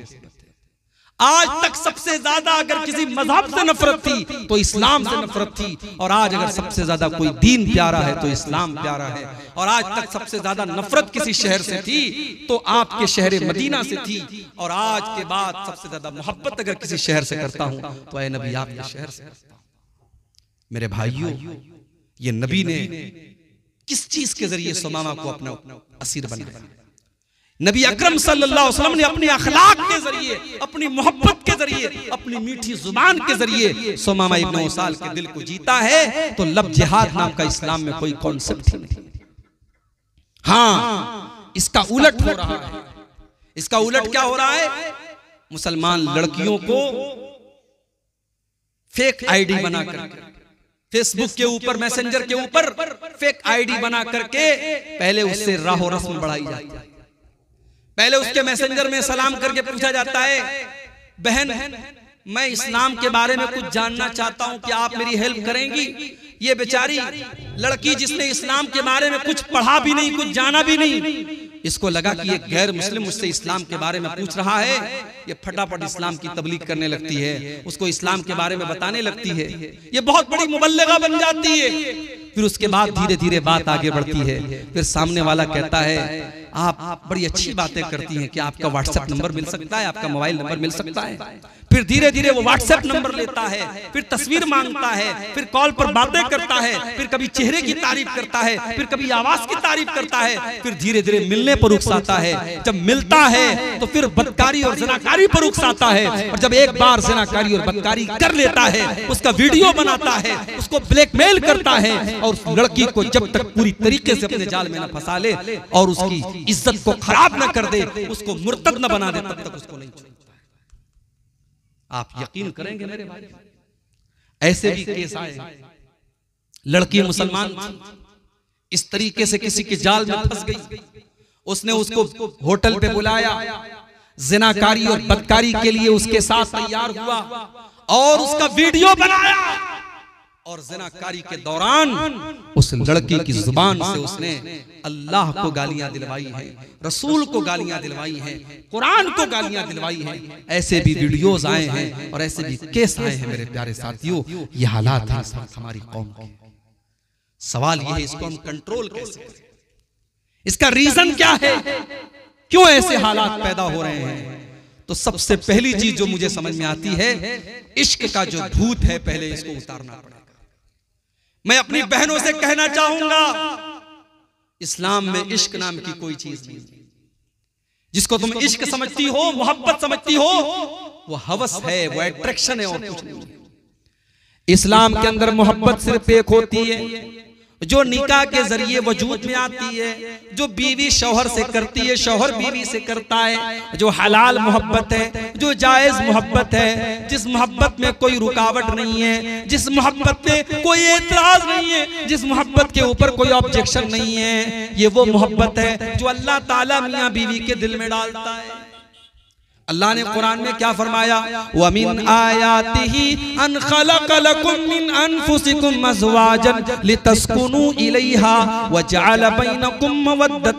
आज तक सबसे ज्यादा अगर किसी मजहब से नफरत थी तो इस्लाम से नफरत थी और आज अगर सबसे ज्यादा कोई दीन प्यारा है तो इस्लाम प्यारा है और आज तक सबसे ज्यादा नफरत किसी शहर से थी तो आपके शहर मदीना से थी और आज के बाद सबसे ज्यादा मोहब्बत अगर किसी शहर से करता हूं तो ए नबी आपके शहर से मेरे भाइयों ये नबी ने किस चीज के जरिए सुमामा को अपना असीर बनाया नबी अकरम सल्लल्लाहु अलैहि वसल्लम ने अपने अखलाक के जरिए अपनी मोहब्बत के जरिए अपनी मीठी जुबान के जरिए सोमामा इब्न उसाल के दिल को जीता है तो लब जिहाद नाम का इस्लाम में कोई कॉन्सेप्ट नहीं हाँ, हाँ इसका उलट हो रहा है इसका उलट क्या हो रहा है मुसलमान लड़कियों को फेक आईडी बना करके फेसबुक के ऊपर मैसेंजर के ऊपर फेक आईडी बना करके पहले उससे राहो रस्म बढ़ाई जाती है पहले उसके मैसेंजर में सलाम करके पूछा जाता है बहन मैं इस्लाम के बारे में कुछ जानना चाहता हूँ कि आप मेरी हेल्प करेंगी ये बेचारी लड़की जिसने इस्लाम के बारे में कुछ पढ़ा भी नहीं कुछ जाना भी नहीं इसको लगा कि ये गैर मुस्लिम मुझसे इस्लाम के बारे में पूछ रहा है ये फटाफट इस्लाम की तबलीग करने लगती है उसको इस्लाम के बारे में बताने लगती है ये बहुत बड़ी मुबलगा बन जाती है फिर उसके बाद धीरे धीरे बात आगे बढ़ती है फिर सामने वाला कहता है आप बड़ी अच्छी बातें करती हैं कि आपका व्हाट्सएप नंबर मिल सकता है आपका मोबाइल नंबर मिल सकता है फिर धीरे धीरे वो व्हाट्सएप नंबर लेता है फिर तस्वीर मांगता है फिर कॉल पर बातें करता है फिर कभी चेहरे की तारीफ करता है फिर कभी आवाज की तारीफ करता है फिर धीरे धीरे मिलने पर उकसाता है जब मिलता है तो फिर बदकारी और जनाकारी पर उकसाता है और जब एक बार जनाकारी और बदकारी कर लेता है उसका वीडियो बनाता है उसको ब्लैकमेल करता है और लड़की को जब तक पूरी तरीके से अपने जाल में न फंसा ले और उसकी इज्जत को खराब ना कर दे उसको मुर्तद ना बना दे तब तक उसको नहीं छोड़ता आप यकीन करेंगे मेरे भाई ऐसे भी केस आए लड़की मुसलमान इस तरीके से किसी के जाल में फंस गई उसने उसको होटल पे बुलाया जिनाकारी और बदकारी के लिए उसके साथ तैयार हुआ और उसका वीडियो बनाया और जनाकारी के दौरान उस लड़की की जुबान से उसने अल्लाह को गालियां दिलवाई हैं रसूल को गालियां दिलवाई हैं कुरान को गालियां दिलवाई हैं ऐसे भी वीडियोस आए हैं और ऐसे भी केस आए हैं मेरे प्यारे साथियों ये हालात हैं हमारी कौम के सवाल ये है इसको हम कंट्रोल कैसे इसका रीजन क्या है क्यों ऐसे हालात पैदा हो रहे हैं तो, तो सबसे पहली चीज जो मुझे समझ में आती है इश्क का जो भूत है पहले इसको उतारना पड़ा मैं अपनी बहनों से कहना चाहूंगा इस्लाम में इश्क नाम की कोई चीज नहीं जिसको तुम इश्क समझती हो मोहब्बत समझती हो वो हवस है वो एट्रैक्शन है और कुछ नहीं इस्लाम के अंदर मोहब्बत सिर्फ एक होती है जो निकाह के जरिए वजूद में आती है जो बीवी शोहर से करती है शोहर बीवी से करता है जो हलाल मोहब्बत है जो जायज मोहब्बत है जिस मोहब्बत में कोई रुकावट नहीं है जिस मोहब्बत में कोई एतराज नहीं है जिस मोहब्बत के ऊपर कोई ऑब्जेक्शन नहीं है ये वो मोहब्बत है जो अल्लाह ताला मियाँ बीवी के दिल में डालता है अल्लाह ने कुरान में क्या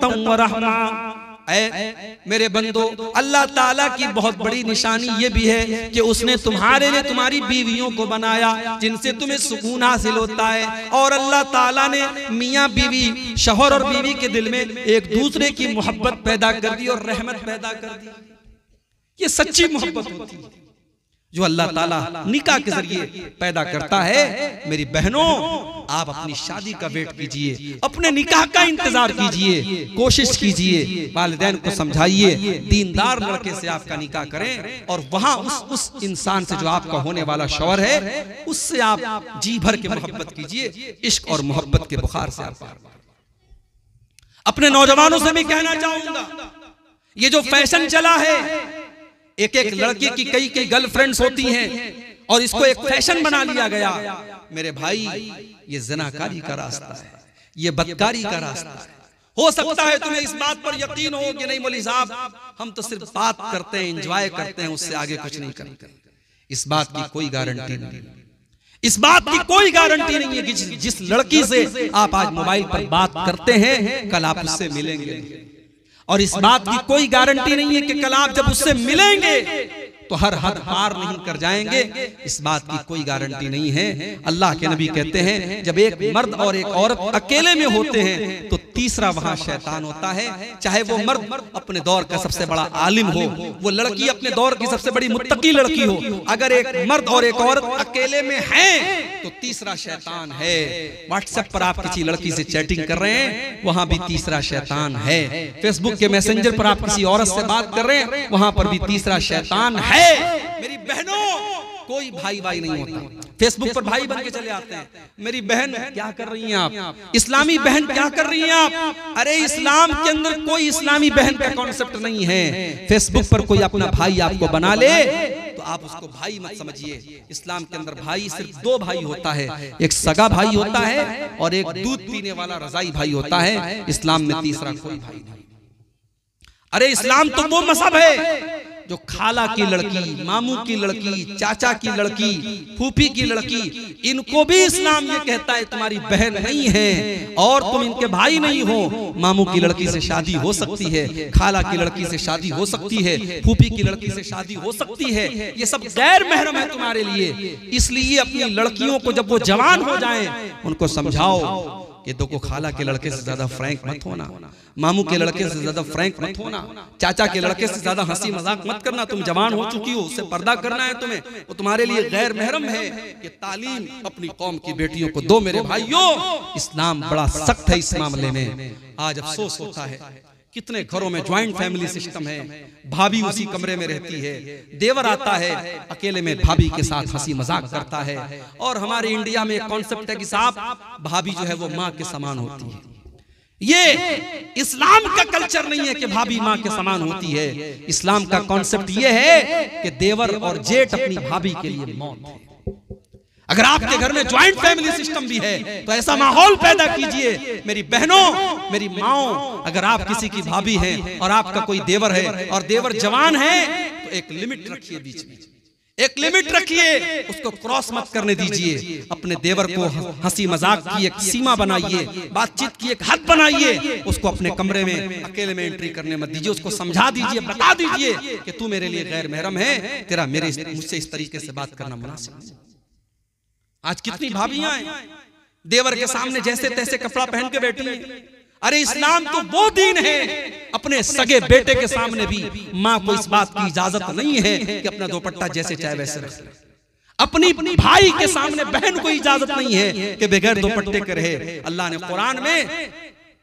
फरमाया ए, ए, मेरे बंदो अल्लाह ताला की बहुत बड़ी निशानी ये भी है कि उसने तुम्हारे लिए तुम्हारी बीवियों को बनाया जिनसे तुम्हें सुकून हासिल होता है और अल्लाह ताला ने मियाँ बीवी शोहर और बीवी के दिल में एक दूसरे की मोहब्बत पैदा कर दी और रहमत पैदा कर दी ये सच्ची मोहब्बत होती है जो अल्लाह ताला निकाह के जरिए पैदा करता है मेरी बहनों आप अपनी शादी का वेट कीजिए अपने निकाह का इंतजार कीजिए कोशिश कीजिए वालदेन को समझाइए दीनदार लड़के से आपका निकाह करें और वहां उस उस इंसान से जो आपका होने वाला शवर है उससे आप जी भर के मोहब्बत कीजिए इश्क और मोहब्बत के बुखार से आप अपने नौजवानों से भी कहना चाहूंगा ये जो फैशन चला है एक एक लड़की की कई कई गर्लफ्रेंड्स होती हैं और इसको एक फैशन बना लिया गया मेरे भाई ये जनाकारी का रास्ता है ये बदकारी का रास्ता है हो सकता है तुम्हें इस बात पर यकीन हो कि नहीं मोली साहब हम तो सिर्फ तो बात करते हैं एंजॉय करते हैं उससे आगे कुछ नहीं करते इस बात की कोई गारंटी नहीं इस बात की कोई गारंटी नहीं है कि जिस लड़की से आप आज मोबाइल पर बात करते हैं कल आप उससे मिलेंगे और इस बात की कोई गारंटी नहीं है कि कल आप जब उससे मिलेंगे तो हर हद पार नहीं कर जाएंगे इस बात की कोई गारंटी नहीं है अल्लाह के नबी कहते हैं जब एक मर्द और एक औरत अकेले में होते हैं तो तीसरा वहां शैतान होता है चाहे वो मर्द अपने दौर का सबसे बड़ा आलिम हो वो लड़की अपने दौर की सबसे बड़ी मुत्तकी लड़की हो अगर एक मर्द और एक औरत अकेले में है तो तीसरा शैतान है व्हाट्सएप पर आप किसी लड़की से चैटिंग कर रहे हैं वहां भी तीसरा शैतान है फेसबुक के मैसेंजर पर आप किसी औरत से बात कर रहे हैं वहां पर भी तीसरा शैतान है है मेरी बहनों कोई भाई भाई नहीं होता फेसबुक पर भाई बन के चले आते हैं मेरी बहन क्या कर रही हैं आप इस्लामी बहन क्या कर रही हैं आप अरे इस्लाम के अंदर कोई इस्लामी बहन का कॉन्सेप्ट नहीं है फेसबुक पर कोई अपना भाई आपको बना ले तो आप उसको भाई मत समझिए इस्लाम के अंदर भाई सिर्फ दो भाई होता है एक सगा भाई होता है और एक दूध पीने वाला रजाई भाई होता है इस्लाम में तीसरा कोई भाई नहीं अरे इस्लाम तो वो मजहब है जो खाला की लड़की मामू की लड़की चाचा की लड़की फूफी की लड़की इनको भी इस्लाम ये कहता है तुम्हारी बहन नहीं है और तुम इनके भाई नहीं हो मामू की लड़की से शादी हो सकती है खाला की लड़की से शादी हो सकती है फूफी की लड़की से शादी हो सकती है ये सब गैर महरम है तुम्हारे लिए इसलिए अपनी लड़कियों को जब वो जवान हो जाए उनको समझाओ ये तो को खाला के लड़के से ज्यादा फ्रैंक मत होना मामू के लड़के से ज्यादा फ्रैंक मत होना चाचा के लड़के से ज्यादा हंसी मजाक मत करना तुम जवान हो चुकी हो उससे पर्दा करना है तुम्हें वो तुम्हारे लिए गैर महरम है ये तालीम अपनी कौम की बेटियों को दो मेरे भाइयों इस्लाम बड़ा सख्त है इस मामले में आज अफसोस होता है कितने घरों में ज्वाइंट फैमिली सिस्टम है भाभी उसी कमरे में रहती है देवर आता है अकेले में भाभी के साथ हंसी मजाक करता है और हमारे इंडिया में एक कॉन्सेप्ट है कि साहब भाभी जो है वो माँ के समान होती है ये इस्लाम का कल्चर नहीं है कि भाभी माँ के समान होती है इस्लाम का कॉन्सेप्ट ये है कि देवर और जेठ अपनी भाभी के लिए मौत है अगर आपके घर में ज्वाइंट फैमिली सिस्टम भी है तो ऐसा माहौल पैदा कीजिए मेरी बहनों मेरी माओ अगर आप किसी की भाभी हैं और आपका कोई देवर है और देवर जवान है तो एक लिमिट रखिए बीच में एक लिमिट रखिए उसको क्रॉस मत करने दीजिए अपने देवर को हंसी मजाक की एक सीमा बनाइए बातचीत की एक हद बनाइए उसको अपने कमरे में अकेले में एंट्री करने मत दीजिए उसको समझा दीजिए बता दीजिए कि तू मेरे लिए गैर महरम है तेरा मेरे मुझसे इस तरीके से बात करना मुनासिब आज कितनी भाभियां हैं देवर के सामने जैसे तैसे कपड़ा पहन के बैठी हैं अरे इस्लाम तो, तो वो दीन है अपने सगे बेटे के सामने भी माँ को इस बात की इजाजत नहीं है कि अपना दोपट्टा जैसे चाहे वैसे रख अपनी भाई के सामने बहन को इजाजत नहीं है कि बगैर दोपट्टे के रहे अल्लाह ने कुरान में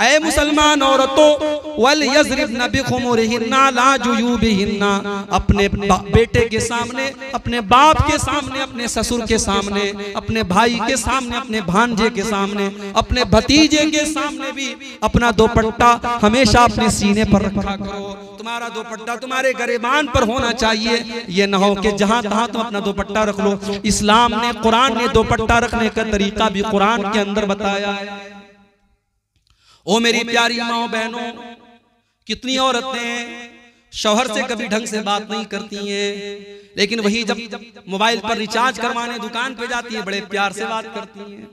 ऐ मुसलमान औरतों वल यजरिब नबी खुमरहिन्ना लाजुयूबिहिन्ना अपने बेटे के सामने अपने बाप के सामने अपने ससुर के सामने अपने भाई के सामने अपने भांजे के सामने अपने भतीजे के सामने भी अपना दोपट्टा हमेशा अपने सीने पर रखा करो तुम्हारा दोपट्टा तुम्हारे गरेबान पर होना चाहिए ये ना हो कि जहाँ तहाँ तुम अपना दोपट्टा रख लो इस्लाम ने कुरान ने दोपट्टा रखने का तरीका भी कुरान के अंदर बताया है ओ मेरी प्यारी माओ बहनों कितनी औरतें शोहर से कभी ढंग से बात नहीं करती हैं लेकिन वही जब मोबाइल पर रिचार्ज करवाने दुकान पे जाती है बड़े प्यार से बात करती हैं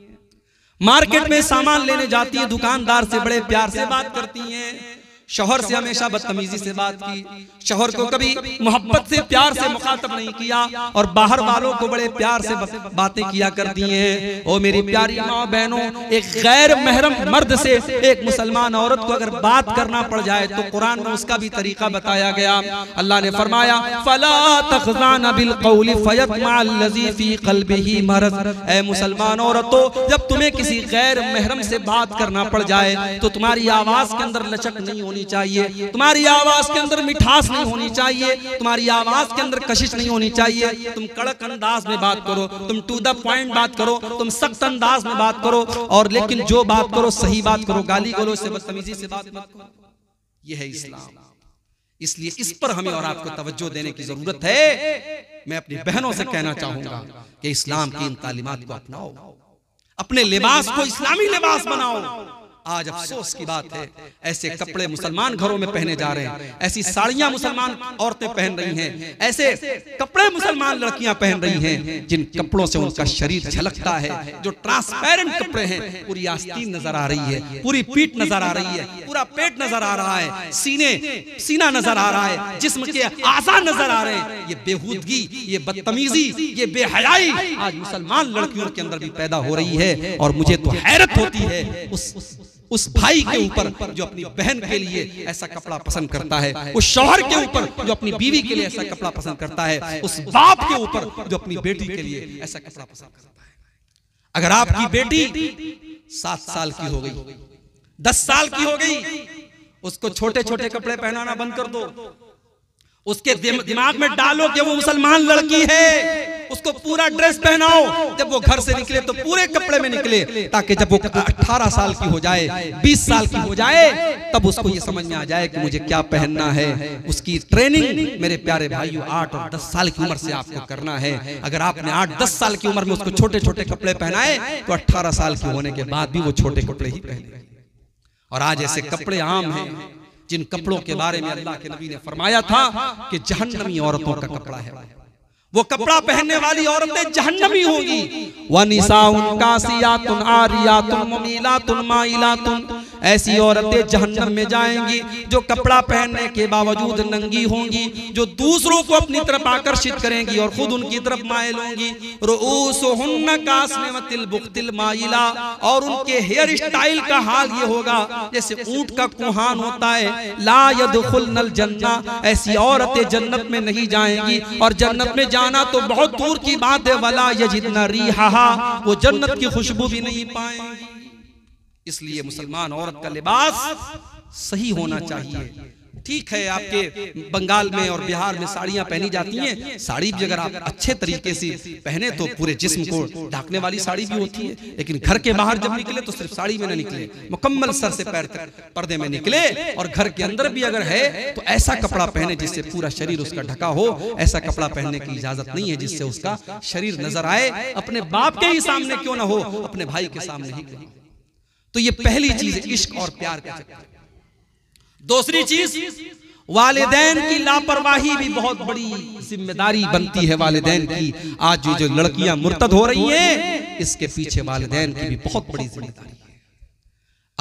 मार्केट में सामान लेने जाती है दुकानदार से बड़े प्यार से बात करती हैं शोहर से हमेशा बदतमीजी से बात की शोहर को कभी मोहब्बत से प्यार से मुखातब नहीं किया और बाहर वालों को बड़े प्यार से बातें किया कर दी हैं ओ मेरी प्यारी माँ बहनों एक गैर महरम मर्द से एक मुसलमान औरत को अगर बात करना पड़ जाए तो कुरान तो में उसका भी तरीका बताया गया अल्लाह ने फरमाया फला तखजान बिल कौली फयत ए मुसलमान औरतों जब तुम्हें किसी गैर महरम से बात करना पड़ जाए तो तुम्हारी आवाज के अंदर लचक नहीं होनी होनी चाहिए तुम्हारी आवाज के अंदर मिठास नहीं होनी चाहिए तुम्हारी आवाज के अंदर कशिश नहीं होनी चाहिए तुम कड़क अंदाज में बात करो तुम टू द पॉइंट बात करो तुम सख्त अंदाज में बात करो और लेकिन जो बात करो सही बात करो गाली गलो से बदतमीजी से बात करो यह है इस्लाम इसलिए इस पर हमें और आपको तवज्जो देने की जरूरत है मैं अपनी बहनों से कहना चाहूंगा कि इस्लाम की इन तालीमत को अपनाओ अपने लिबास को इस्लामी लिबास बनाओ आज अफसोस की बात है ऐसे कपड़े मुसलमान घरों में पहने जा रहे हैं ऐसी साड़ियां मुसलमान औरतें पहन रही हैं ऐसे कपड़े मुसलमान लड़कियां पहन रही हैं जिन कपड़ों से उनका शरीर झलकता है जो ट्रांसपेरेंट कपड़े हैं पूरी आस्ती नजर आ रही है पूरी पीठ नजर आ रही है पूरा पेट नजर आ रहा है सीने सीना नजर आ रहा है जिसम के आजा नजर आ रहे हैं ये बेहूदगी ये बदतमीजी ये बेहयाई आज मुसलमान लड़कियों के अंदर भी पैदा हो रही है और मुझे तो हैरत होती है उस, उस, उस, उस उस भाई के ऊपर जो अपनी बहन के लिए ऐसा कपड़ा पसंद करता है उस शोहर के ऊपर जो अपनी बीवी के लिए ऐसा कपड़ा पसंद करता है उस बाप के ऊपर जो अपनी बेटी के लिए ऐसा कपड़ा पसंद करता है अगर आपकी बेटी सात साल की हो गई दस साल की हो गई उसको छोटे छोटे कपड़े पहनाना बंद कर दो उसके दिमाग में डालो कि वो मुसलमान लड़की है उसको पूरा ड्रेस पहनाओ जब वो घर से निकले तो पूरे कपड़े में निकले ताकि जब वो अठारह साल की हो जाए बीस साल की हो जाए तब उसको ये समझ में आ जाए कि मुझे क्या पहनना है उसकी ट्रेनिंग मेरे प्यारे भाइयों आठ और दस साल की उम्र से आपको करना है अगर आपने आठ दस साल की उम्र में उसको छोटे छोटे कपड़े पहनाए तो अट्ठारह साल के होने के बाद भी वो छोटे कपड़े ही पहने और आज ऐसे कपड़े आम हैं जिन कपड़ों के बारे में अल्लाह के नबी ने फरमाया था कि जहन्नमी औरतों का कपड़ा है वो कपड़ा पहनने वाली औरतें जहन्नमी होगी वनिसा उनका सिया तुम आरिया तुम ममीला तुम माइला तुम ऐसी औरतें जहन्नम में जाएंगी जो कपड़ा पहनने के बावजूद नंगी होंगी जो दूसरों को अपनी तरफ आकर्षित करेंगी और खुद उनकी तरफ मायल होंगी रोसोहतिल और उनके हेयर स्टाइल का हाल ये होगा जैसे ऊंट का कुहान होता है ला यदुल जन्ना ऐसी औरतें जन्नत में नहीं जाएंगी और जन्नत में जाना तो बहुत तो दूर की बात है वाला ये जितना रिहा वो जन्नत की खुशबू भी नहीं पाएंगी इसलिए मुसलमान औरत का लिबास सही होना चाहिए ठीक है आपके बंगाल में और बिहार में साड़ियां पहनी जाती हैं साड़ी भी अगर आप अच्छे तरीके से पहने तो, तो पूरे जिस्म को ढाकने वाली साड़ी भी होती है लेकिन घर के बाहर जब निकले तो सिर्फ साड़ी में ना निकले मुकम्मल सर से पैर तक पर्दे में निकले और घर के अंदर भी अगर है तो ऐसा कपड़ा पहने जिससे पूरा शरीर उसका ढका हो ऐसा कपड़ा पहनने की इजाजत नहीं है जिससे उसका शरीर नजर आए अपने बाप के ही सामने क्यों ना हो अपने भाई के सामने ही तो, तो ये पहली चीज है इश्क और प्यार का दूसरी चीज वालदेन की लापरवाही भी बहुत बड़ी जिम्मेदारी बनती है वालदेन की आज जो लड़कियां मुर्तद हो रही हैं इसके पीछे वालदेन की भी बहुत बड़ी जिम्मेदारी है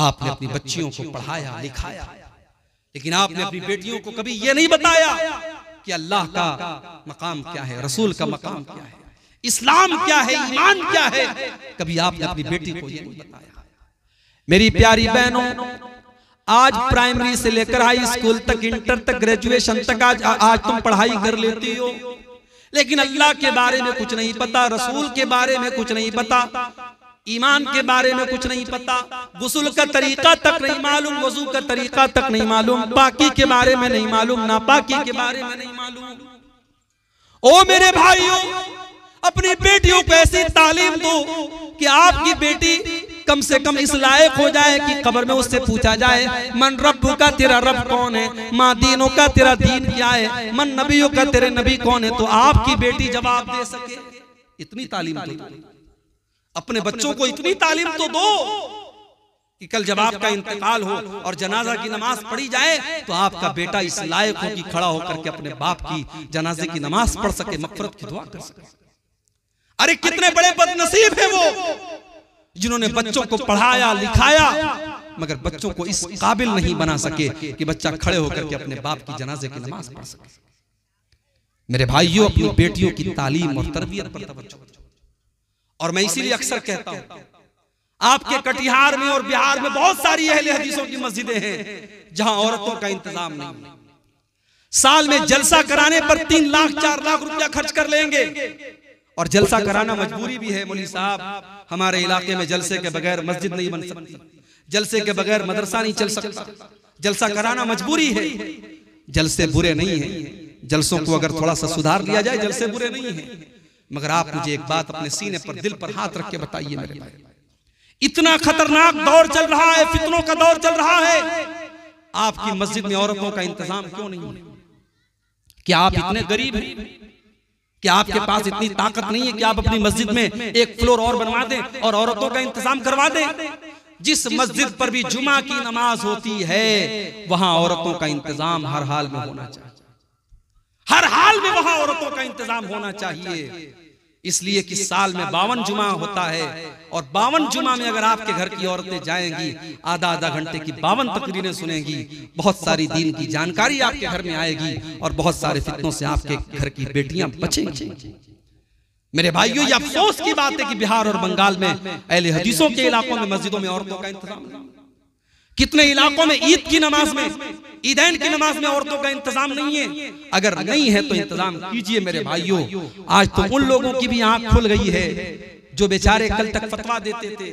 आपने अपनी बच्चियों को पढ़ाया लिखाया लेकिन आपने अपनी बेटियों को कभी ये नहीं बताया कि अल्लाह का मकाम क्या है रसूल का मकाम क्या है इस्लाम क्या है ईमान क्या है कभी आपने अपनी बेटी को ये नहीं बताया मेरी प्यारी बहनों आज प्राइमरी से लेकर हाई स्कूल तक इंटर तक ग्रेजुएशन तक आज आज तुम पढ़ाई कर लेती हो लेकिन अल्लाह के बारे में कुछ नहीं पता रसूल के बारे में कुछ नहीं पता ईमान के बारे में कुछ नहीं पता गुसल का तरीका तक नहीं मालूम वजू का तरीका तक नहीं मालूम पाकी के बारे में नहीं मालूम नापाकी के बारे में नहीं मालूम ओ मेरे भाइयों अपनी बेटियों को ऐसी तालीम दो कि आपकी बेटी कम से कम इस लायक हो जाए कि कब्र में उससे पूछा जाए मन रब का तेरा रब कौन है माँ दीनों का तेरा दीन क्या है मन नबियों का तेरे नबी कौन है तो आपकी बेटी जवाब दे सके इतनी तालीम तो दो अपने बच्चों को इतनी तालीम तो दो कि कल जब आपका इंतकाल हो और जनाजा की नमाज पढ़ी जाए तो आपका बेटा इस लायक हो कि खड़ा होकर के अपने बाप की जनाजे की नमाज पढ़ सके मफरत की दुआ कर सके अरे कितने बड़े बदनसीब है वो जिन्होंने बच्चों को पढ़ाया लिखाया मगर बच्चों को इस काबिल नहीं बना सके कि बच्चा खड़े होकर के अपने बाप की जनाजे की नमाज पढ़ सके मेरे भाइयों अपनी बेटियों की तालीम और तरबियत पर तवज्जो और मैं इसीलिए अक्सर कहता हूं आपके कटिहार में और बिहार में बहुत सारी अहले हदीसों की मस्जिदें हैं जहां औरतों का इंतजाम नहीं साल में जलसा कराने पर तीन लाख चार लाख रुपया खर्च कर लेंगे और जलसा कराना मजबूरी भी है मोली साहब हमारे इलाके में जलसे के बगैर मस्जिद नहीं बन सकती जलसे के बगैर मदरसा नहीं चल सकता जलसा कराना मजबूरी है जलसे बुरे नहीं है जलसों को अगर थोड़ा सा सुधार लिया जाए जलसे बुरे नहीं है मगर आप मुझे एक बात अपने सीने पर दिल पर हाथ रख के बताइए मेरे भाई इतना खतरनाक दौर चल रहा है फितनों का दौर चल रहा है आपकी मस्जिद में औरतों का इंतजाम क्यों नहीं क्या आप इतने गरीब हैं कि आपके पास इतनी ताकत नहीं है कि आप अपनी मस्जिद में एक फ्लोर और बनवा दें और औरतों का इंतजाम करवा दें जिस मस्जिद पर भी जुमा की नमाज होती है वहां औरतों का इंतजाम हर हाल में होना चाहिए हर हाल में वहां औरतों का इंतजाम होना चाहिए इसलिए कि साल में बावन जुमा होता है और बावन जुमा में अगर आपके घर की औरतें जाएंगी आधा आधा घंटे की बावन तकरीरें सुनेंगी बहुत सारी दीन की जानकारी आपके घर में आएगी और बहुत सारे फितनों से आपके घर की बेटियां बचेंगी मेरे भाइयों ये अफसोस की बात है कि बिहार और बंगाल में अहले हदीसों के इलाकों में मस्जिदों में औरतों का इंतजाम कितने इलाकों में ईद की नमाज में ईदैन की नमाज में औरतों का इंतजाम नहीं है अगर नहीं तो है तो इंतजाम कीजिए मेरे भाइयों आज तो, तो उन लोगों की भी आंख खुल गई है जो बेचारे कल तक फतवा देते थे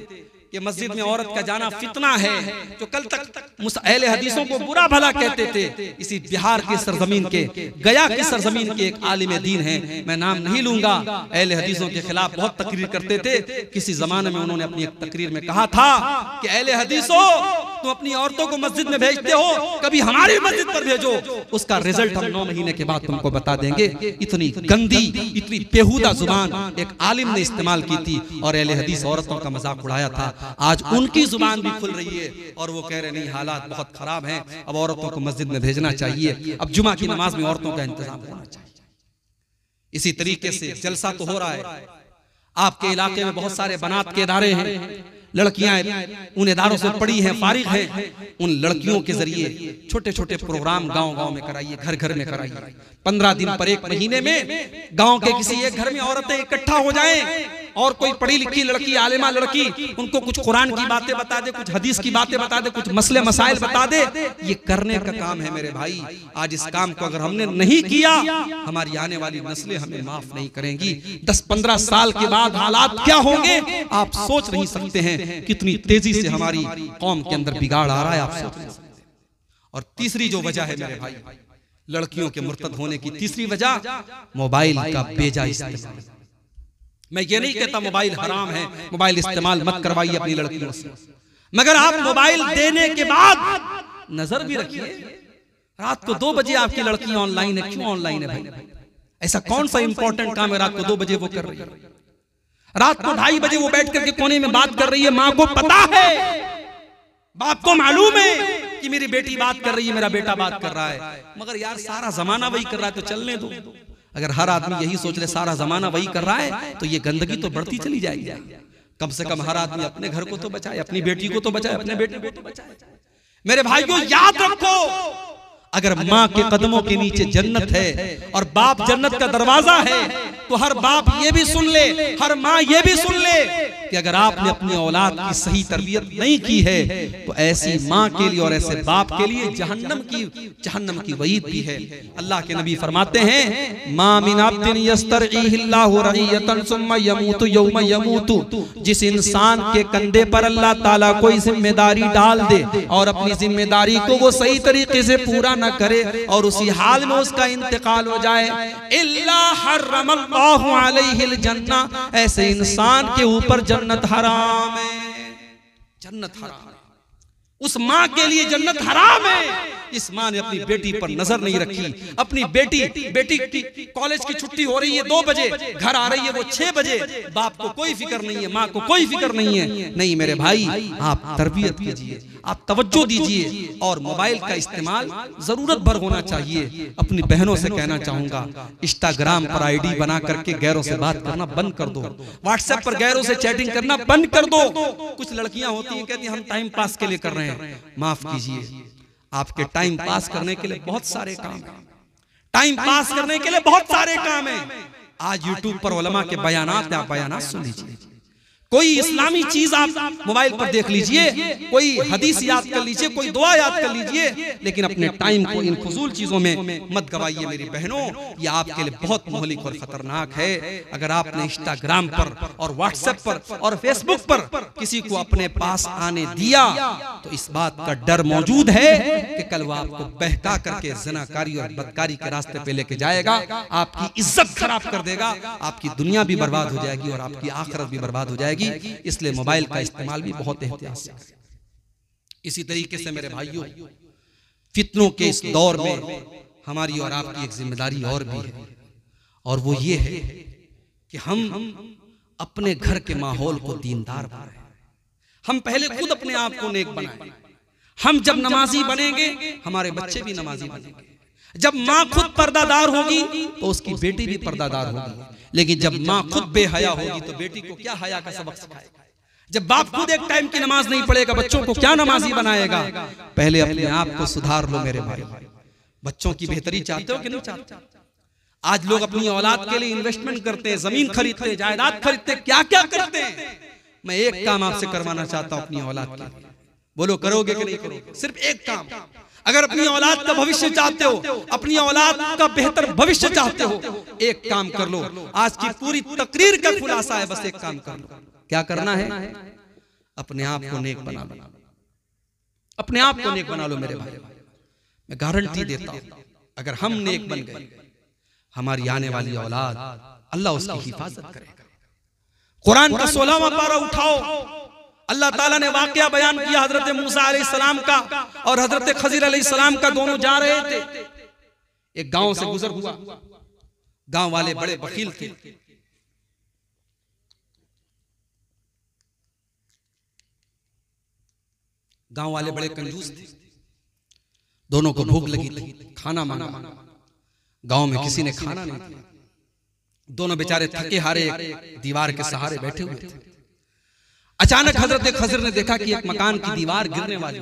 कि मस्जिद में औरत का जाना फितना है जो कल तो तक अहले हदीसों को बुरा भला कहते थे इसी बिहार की सरजमीन के गया की सरजमीन के एक आलिम दीन है मैं नाम नहीं लूंगा अहले हदीसों के खिलाफ बहुत तकरीर करते थे किसी जमाने में उन्होंने अपनी एक तकरीर में कहा था कि अहले हदीसों तो अपनी औरतों को मस्जिद में भेजते हो कभी हमारी मस्जिद पर भेजो उसका रिजल्ट हम नौ महीने के बाद तुमको बता देंगे इतनी गंदी इतनी बेहूदा जुबान एक आलिम ने इस्तेमाल की थी और अहल हदीस औरतों का मजाक उड़ाया था आज उनकी जुबान भी खुल रही है और वो कह रहे नहीं हालात बहुत खराब है अब औरतों को मस्जिद में भेजना चाहिए अब जुमा की नमाज में औरतों का इंतजाम करना चाहिए इसी तरीके से जलसा तो हो रहा है आपके इलाके में बहुत सारे बनात के इदारे हैं लड़कियां उन इदारों से पड़ी हैं फारिग हैं उन लड़कियों के जरिए छोटे छोटे प्रोग्राम गांव गांव में कराइए घर घर में कराइए पंद्रह दिन पर एक महीने में गांव के किसी एक घर में औरतें इकट्ठा हो जाएं और कोई पढ़ी लिखी लड़की आलिमा लड़की उनको कुछ कुरान की बातें बता दे कुछ हदीस की बातें बता दे कुछ मसले मसाइल बता दे ये करने का काम है मेरे भाई आज इस काम को अगर हमने नहीं किया हमारी आने वाली नस्लें हमें माफ नहीं करेंगी दस पंद्रह साल के बाद हालात क्या होंगे आप सोच नहीं सकते हैं कितनी तेजी से हमारी कौम के अंदर बिगाड़ आ रहा है आप सोच और तीसरी जो वजह है मेरे भाई लड़कियों के मुर्तद होने की तीसरी वजह मोबाइल का बेजा इस्तेमाल मैं ये नहीं कहता मोबाइल हराम है मोबाइल इस्तेमाल मत करवाइए अपनी लड़कियों से मगर आप मोबाइल देने के बाद नजर भी रखिए रात को दो बजे आपकी लड़की ऑनलाइन है क्यों ऑनलाइन है भाई ऐसा कौन सा इंपॉर्टेंट काम है रात को दो बजे वो कर रही है रात को ढाई बजे वो बैठ करके कोने में बात कर रही है माँ को पता है बाप को मालूम है कि मेरी बेटी बात कर रही है मेरा बेटा बात कर रहा है मगर यार सारा जमाना वही कर रहा है तो चलने दो अगर हर आदमी यही सोच ले सारा जमाना वही कर रहा है तो ये गंदगी तो बढ़ती चली जाएगी कम से कम हर आदमी अपने घर को तो बचाए अपनी बेटी को तो बचाए अपने बेटे को तो बचाए मेरे को याद रखो अगर माँ के कदमों के नीचे जन्नत है और बाप जन्नत का दरवाजा है तो हर बाप ये भी सुन ले हर माँ ये भी सुन ले कि अगर आपने अपनी औलाद की सही तरबियत नहीं की है तो ऐसी माँ के लिए और ऐसे बाप के लिए जहन्नम की जहन्नम की वईद भी है अल्लाह के नबी फरमाते हैं जिस इंसान के कंधे पर अल्लाह ताला कोई जिम्मेदारी डाल दे और अपनी जिम्मेदारी को वो सही तरीके से पूरा न करे और उसी हाल में उसका इंतकाल हो जाए इल्ला हर ऐसे इंसान के ऊपर जन्म जन्नत हराम है जन्नत हराम उस माँ के लिए जन्नत हराम है इस माँ ने अपनी बेटी पर नजर नहीं रखी अपनी बेटी बेटी की कॉलेज की छुट्टी हो रही है दो बजे घर आ रही है वो छह बजे बाप को कोई फिक्र नहीं है माँ को कोई फिक्र नहीं है नहीं मेरे भाई आप तरबियत कीजिए आप तवज्जो दीजिए और मोबाइल का इस्तेमाल ज़रूरत भर होना चाहिए अपनी बहनों से कहना चाहूंगा इंस्टाग्राम पर आईडी बना करके गैरों से बात करना बंद कर दो व्हाट्सएप पर गैरों से चैटिंग करना बंद कर दो कुछ लड़कियां होती हैं कहती हम टाइम पास के लिए कर रहे हैं माफ कीजिए आपके टाइम पास करने के लिए बहुत सारे काम है टाइम पास करने के लिए बहुत सारे काम है आज यूट्यूब पर ओलमा के बयान आप बयान सुन लीजिए कोई इस्लामी चीज आप मोबाइल पर देख लीजिए कोई हदीस याद कर लीजिए कोई दुआ याद कर लीजिए लेकिन अपने टाइम को इन फजूल चीजों में मत गवाइए मेरी बहनों ये आपके लिए बहुत मोहलिक और खतरनाक है अगर आपने इंस्टाग्राम पर और व्हाट्सएप पर और फेसबुक पर किसी को अपने पास आने दिया तो, तो इस बात का डर मौजूद है कि कल वो आपको बहका करके जनाकारी और बदकारी के रास्ते पे लेके जाएगा आपकी इज्जत खराब कर देगा आपकी दुनिया भी बर्बाद हो जाएगी और आपकी आखिरत भी बर्बाद हो जाएगी जाएगी इसलिए मोबाइल का इस्तेमाल भी बहुत एहतियात से इसी तरीके से मेरे भाइयों फितनों के इस दौर में हमारी और आपकी एक जिम्मेदारी और भी है और वो ये है कि हम अपने घर के माहौल को दीनदार बनाए हम पहले खुद अपने आप को नेक बनाए हम जब नमाजी बनेंगे हमारे बच्चे भी नमाजी बनेंगे जब माँ खुद पर्दादार होगी तो, तो उसकी बेटी भी पर्दादार होगी लेकिन जब माँ खुद बेहया होगी तो बेटी तो को क्या हया का सबक सिखाएगा जब बाप खुद एक टाइम की नमाज नहीं पढ़ेगा बच्चों को क्या नमाजी बनाएगा पहले अपने आप को सुधार लो मेरे भाई बच्चों की बेहतरी चाहते हो कि नहीं चाहते आज लोग अपनी औलाद के लिए इन्वेस्टमेंट करते हैं जमीन खरीदते हैं जायदाद खरीदते हैं क्या क्या करते हैं मैं एक काम आपसे करवाना चाहता हूँ अपनी औलाद के लिए बोलो करोगे कि नहीं करोगे सिर्फ एक काम अगर अपनी औलाद का भविष्य चाहते हो अपनी औलाद का बेहतर भविष्य चाहते हो एक काम कर लो आज की पूरी तकरीर का खुलासा है बस एक काम कर लो क्या करना है अपने आप को नेक बना लो अपने आप को नेक बना लो मेरे भाई मैं गारंटी देता हूं अगर हम नेक बन गए हमारी आने वाली औलाद अल्लाह उसकी हिफाजत करेगा कुरान का सोलहवा पारा उठाओ अल्लाह ताला ने वाकया बयान किया हजरत मूसा सलाम का और हजरत खजीर सलाम का दोनों जा रहे थे एक गांव से गुजर हुआ गांव वाले बड़े बकील थे गांव वाले बड़े कंजूस थे दोनों को भूख लगी थी खाना मांगा गांव में किसी ने खाना नहीं दोनों बेचारे थके हारे दीवार के सहारे बैठे हुए थे अचानक हजरत खजर ने देखा कि एक मकान की दीवार गिरने वाली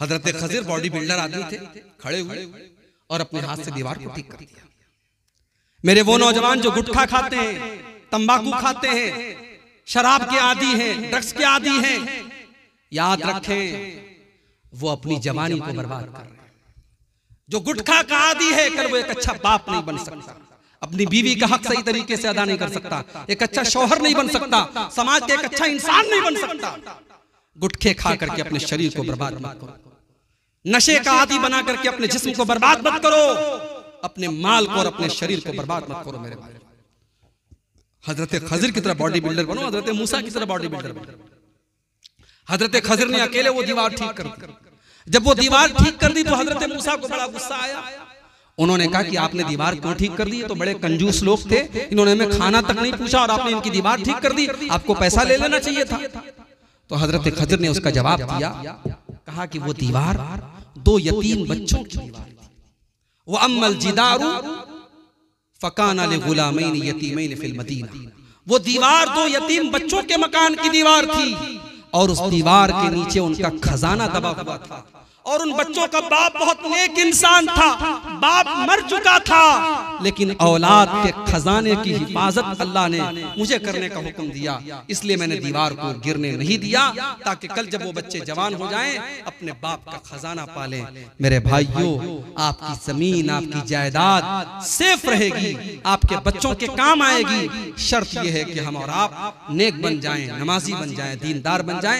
हजरत खजर बॉडी बिल्डर आदमी थे खड़े हुए और अपने हाथ से दीवार को ठीक कर दिया मेरे वो नौजवान जो गुटखा खाते हैं तंबाकू खाते हैं शराब के आदि हैं ड्रग्स के आदि हैं याद रखें वो अपनी जवानी को बर्बाद कर रहे हैं जो गुटखा का आदि है कल वो एक अच्छा, अच्छा बाप नहीं बन सकता अपनी बीवी का हक सही तरीके से अदा नहीं कर सकता एक अच्छा, अच्छा शोहर नहीं बन सकता समाज का एक अच्छा इंसान नहीं बन अच्छा सकता गुटखे खा करके अपने शरीर को बर्बाद मत करो नशे का आदि बना करके अपने जिस्म को बर्बाद मत करो अपने माल को और अपने शरीर को बर्बाद मत करो मेरे भाई हजरत खजर की तरह बॉडी बिल्डर बनो हजरत मूसा की तरह बॉडी बिल्डर बनो हजरत खजर ने अकेले वो दीवार ठीक कर जब वो दीवार ठीक कर दी तो, तो हजरत मूसा को बड़ा गुस्सा आया उन्होंने कहा कि आपने दीवार क्यों तो ठीक तो कर दी तो, तो बड़े कंजूस लोग थे इन्होंने हमें खाना तक नहीं पूछा और आपने इनकी दीवार ठीक कर दी आपको पैसा ले लेना चाहिए था तो हजरत खजर ने उसका जवाब दिया कहा कि वो दीवार दो यतीम बच्चों की वो अमल जिदारू फकान गुलामीन फिल मदीना वो दीवार दो यतीम बच्चों के मकान की दीवार थी और उस दीवार के नीचे उनका खजाना दबा हुआ था और उन बच्चों का बाप बहुत नेक इंसान था बाप मर चुका था लेकिन औलाद के खजाने की हिफाजत अल्लाह ने मुझे करने का हुक्म दिया इसलिए मैंने दीवार को गिरने नहीं दिया ताकि कल जब वो बच्चे जवान हो जाएं अपने बाप का खजाना पालें मेरे भाइयों आपकी जमीन आपकी जायदाद सेफ रहेगी आपके बच्चों के काम आएगी शर्त यह है कि हम और आप नेक बन जाए नमाजी बन जाए दीनदार बन जाए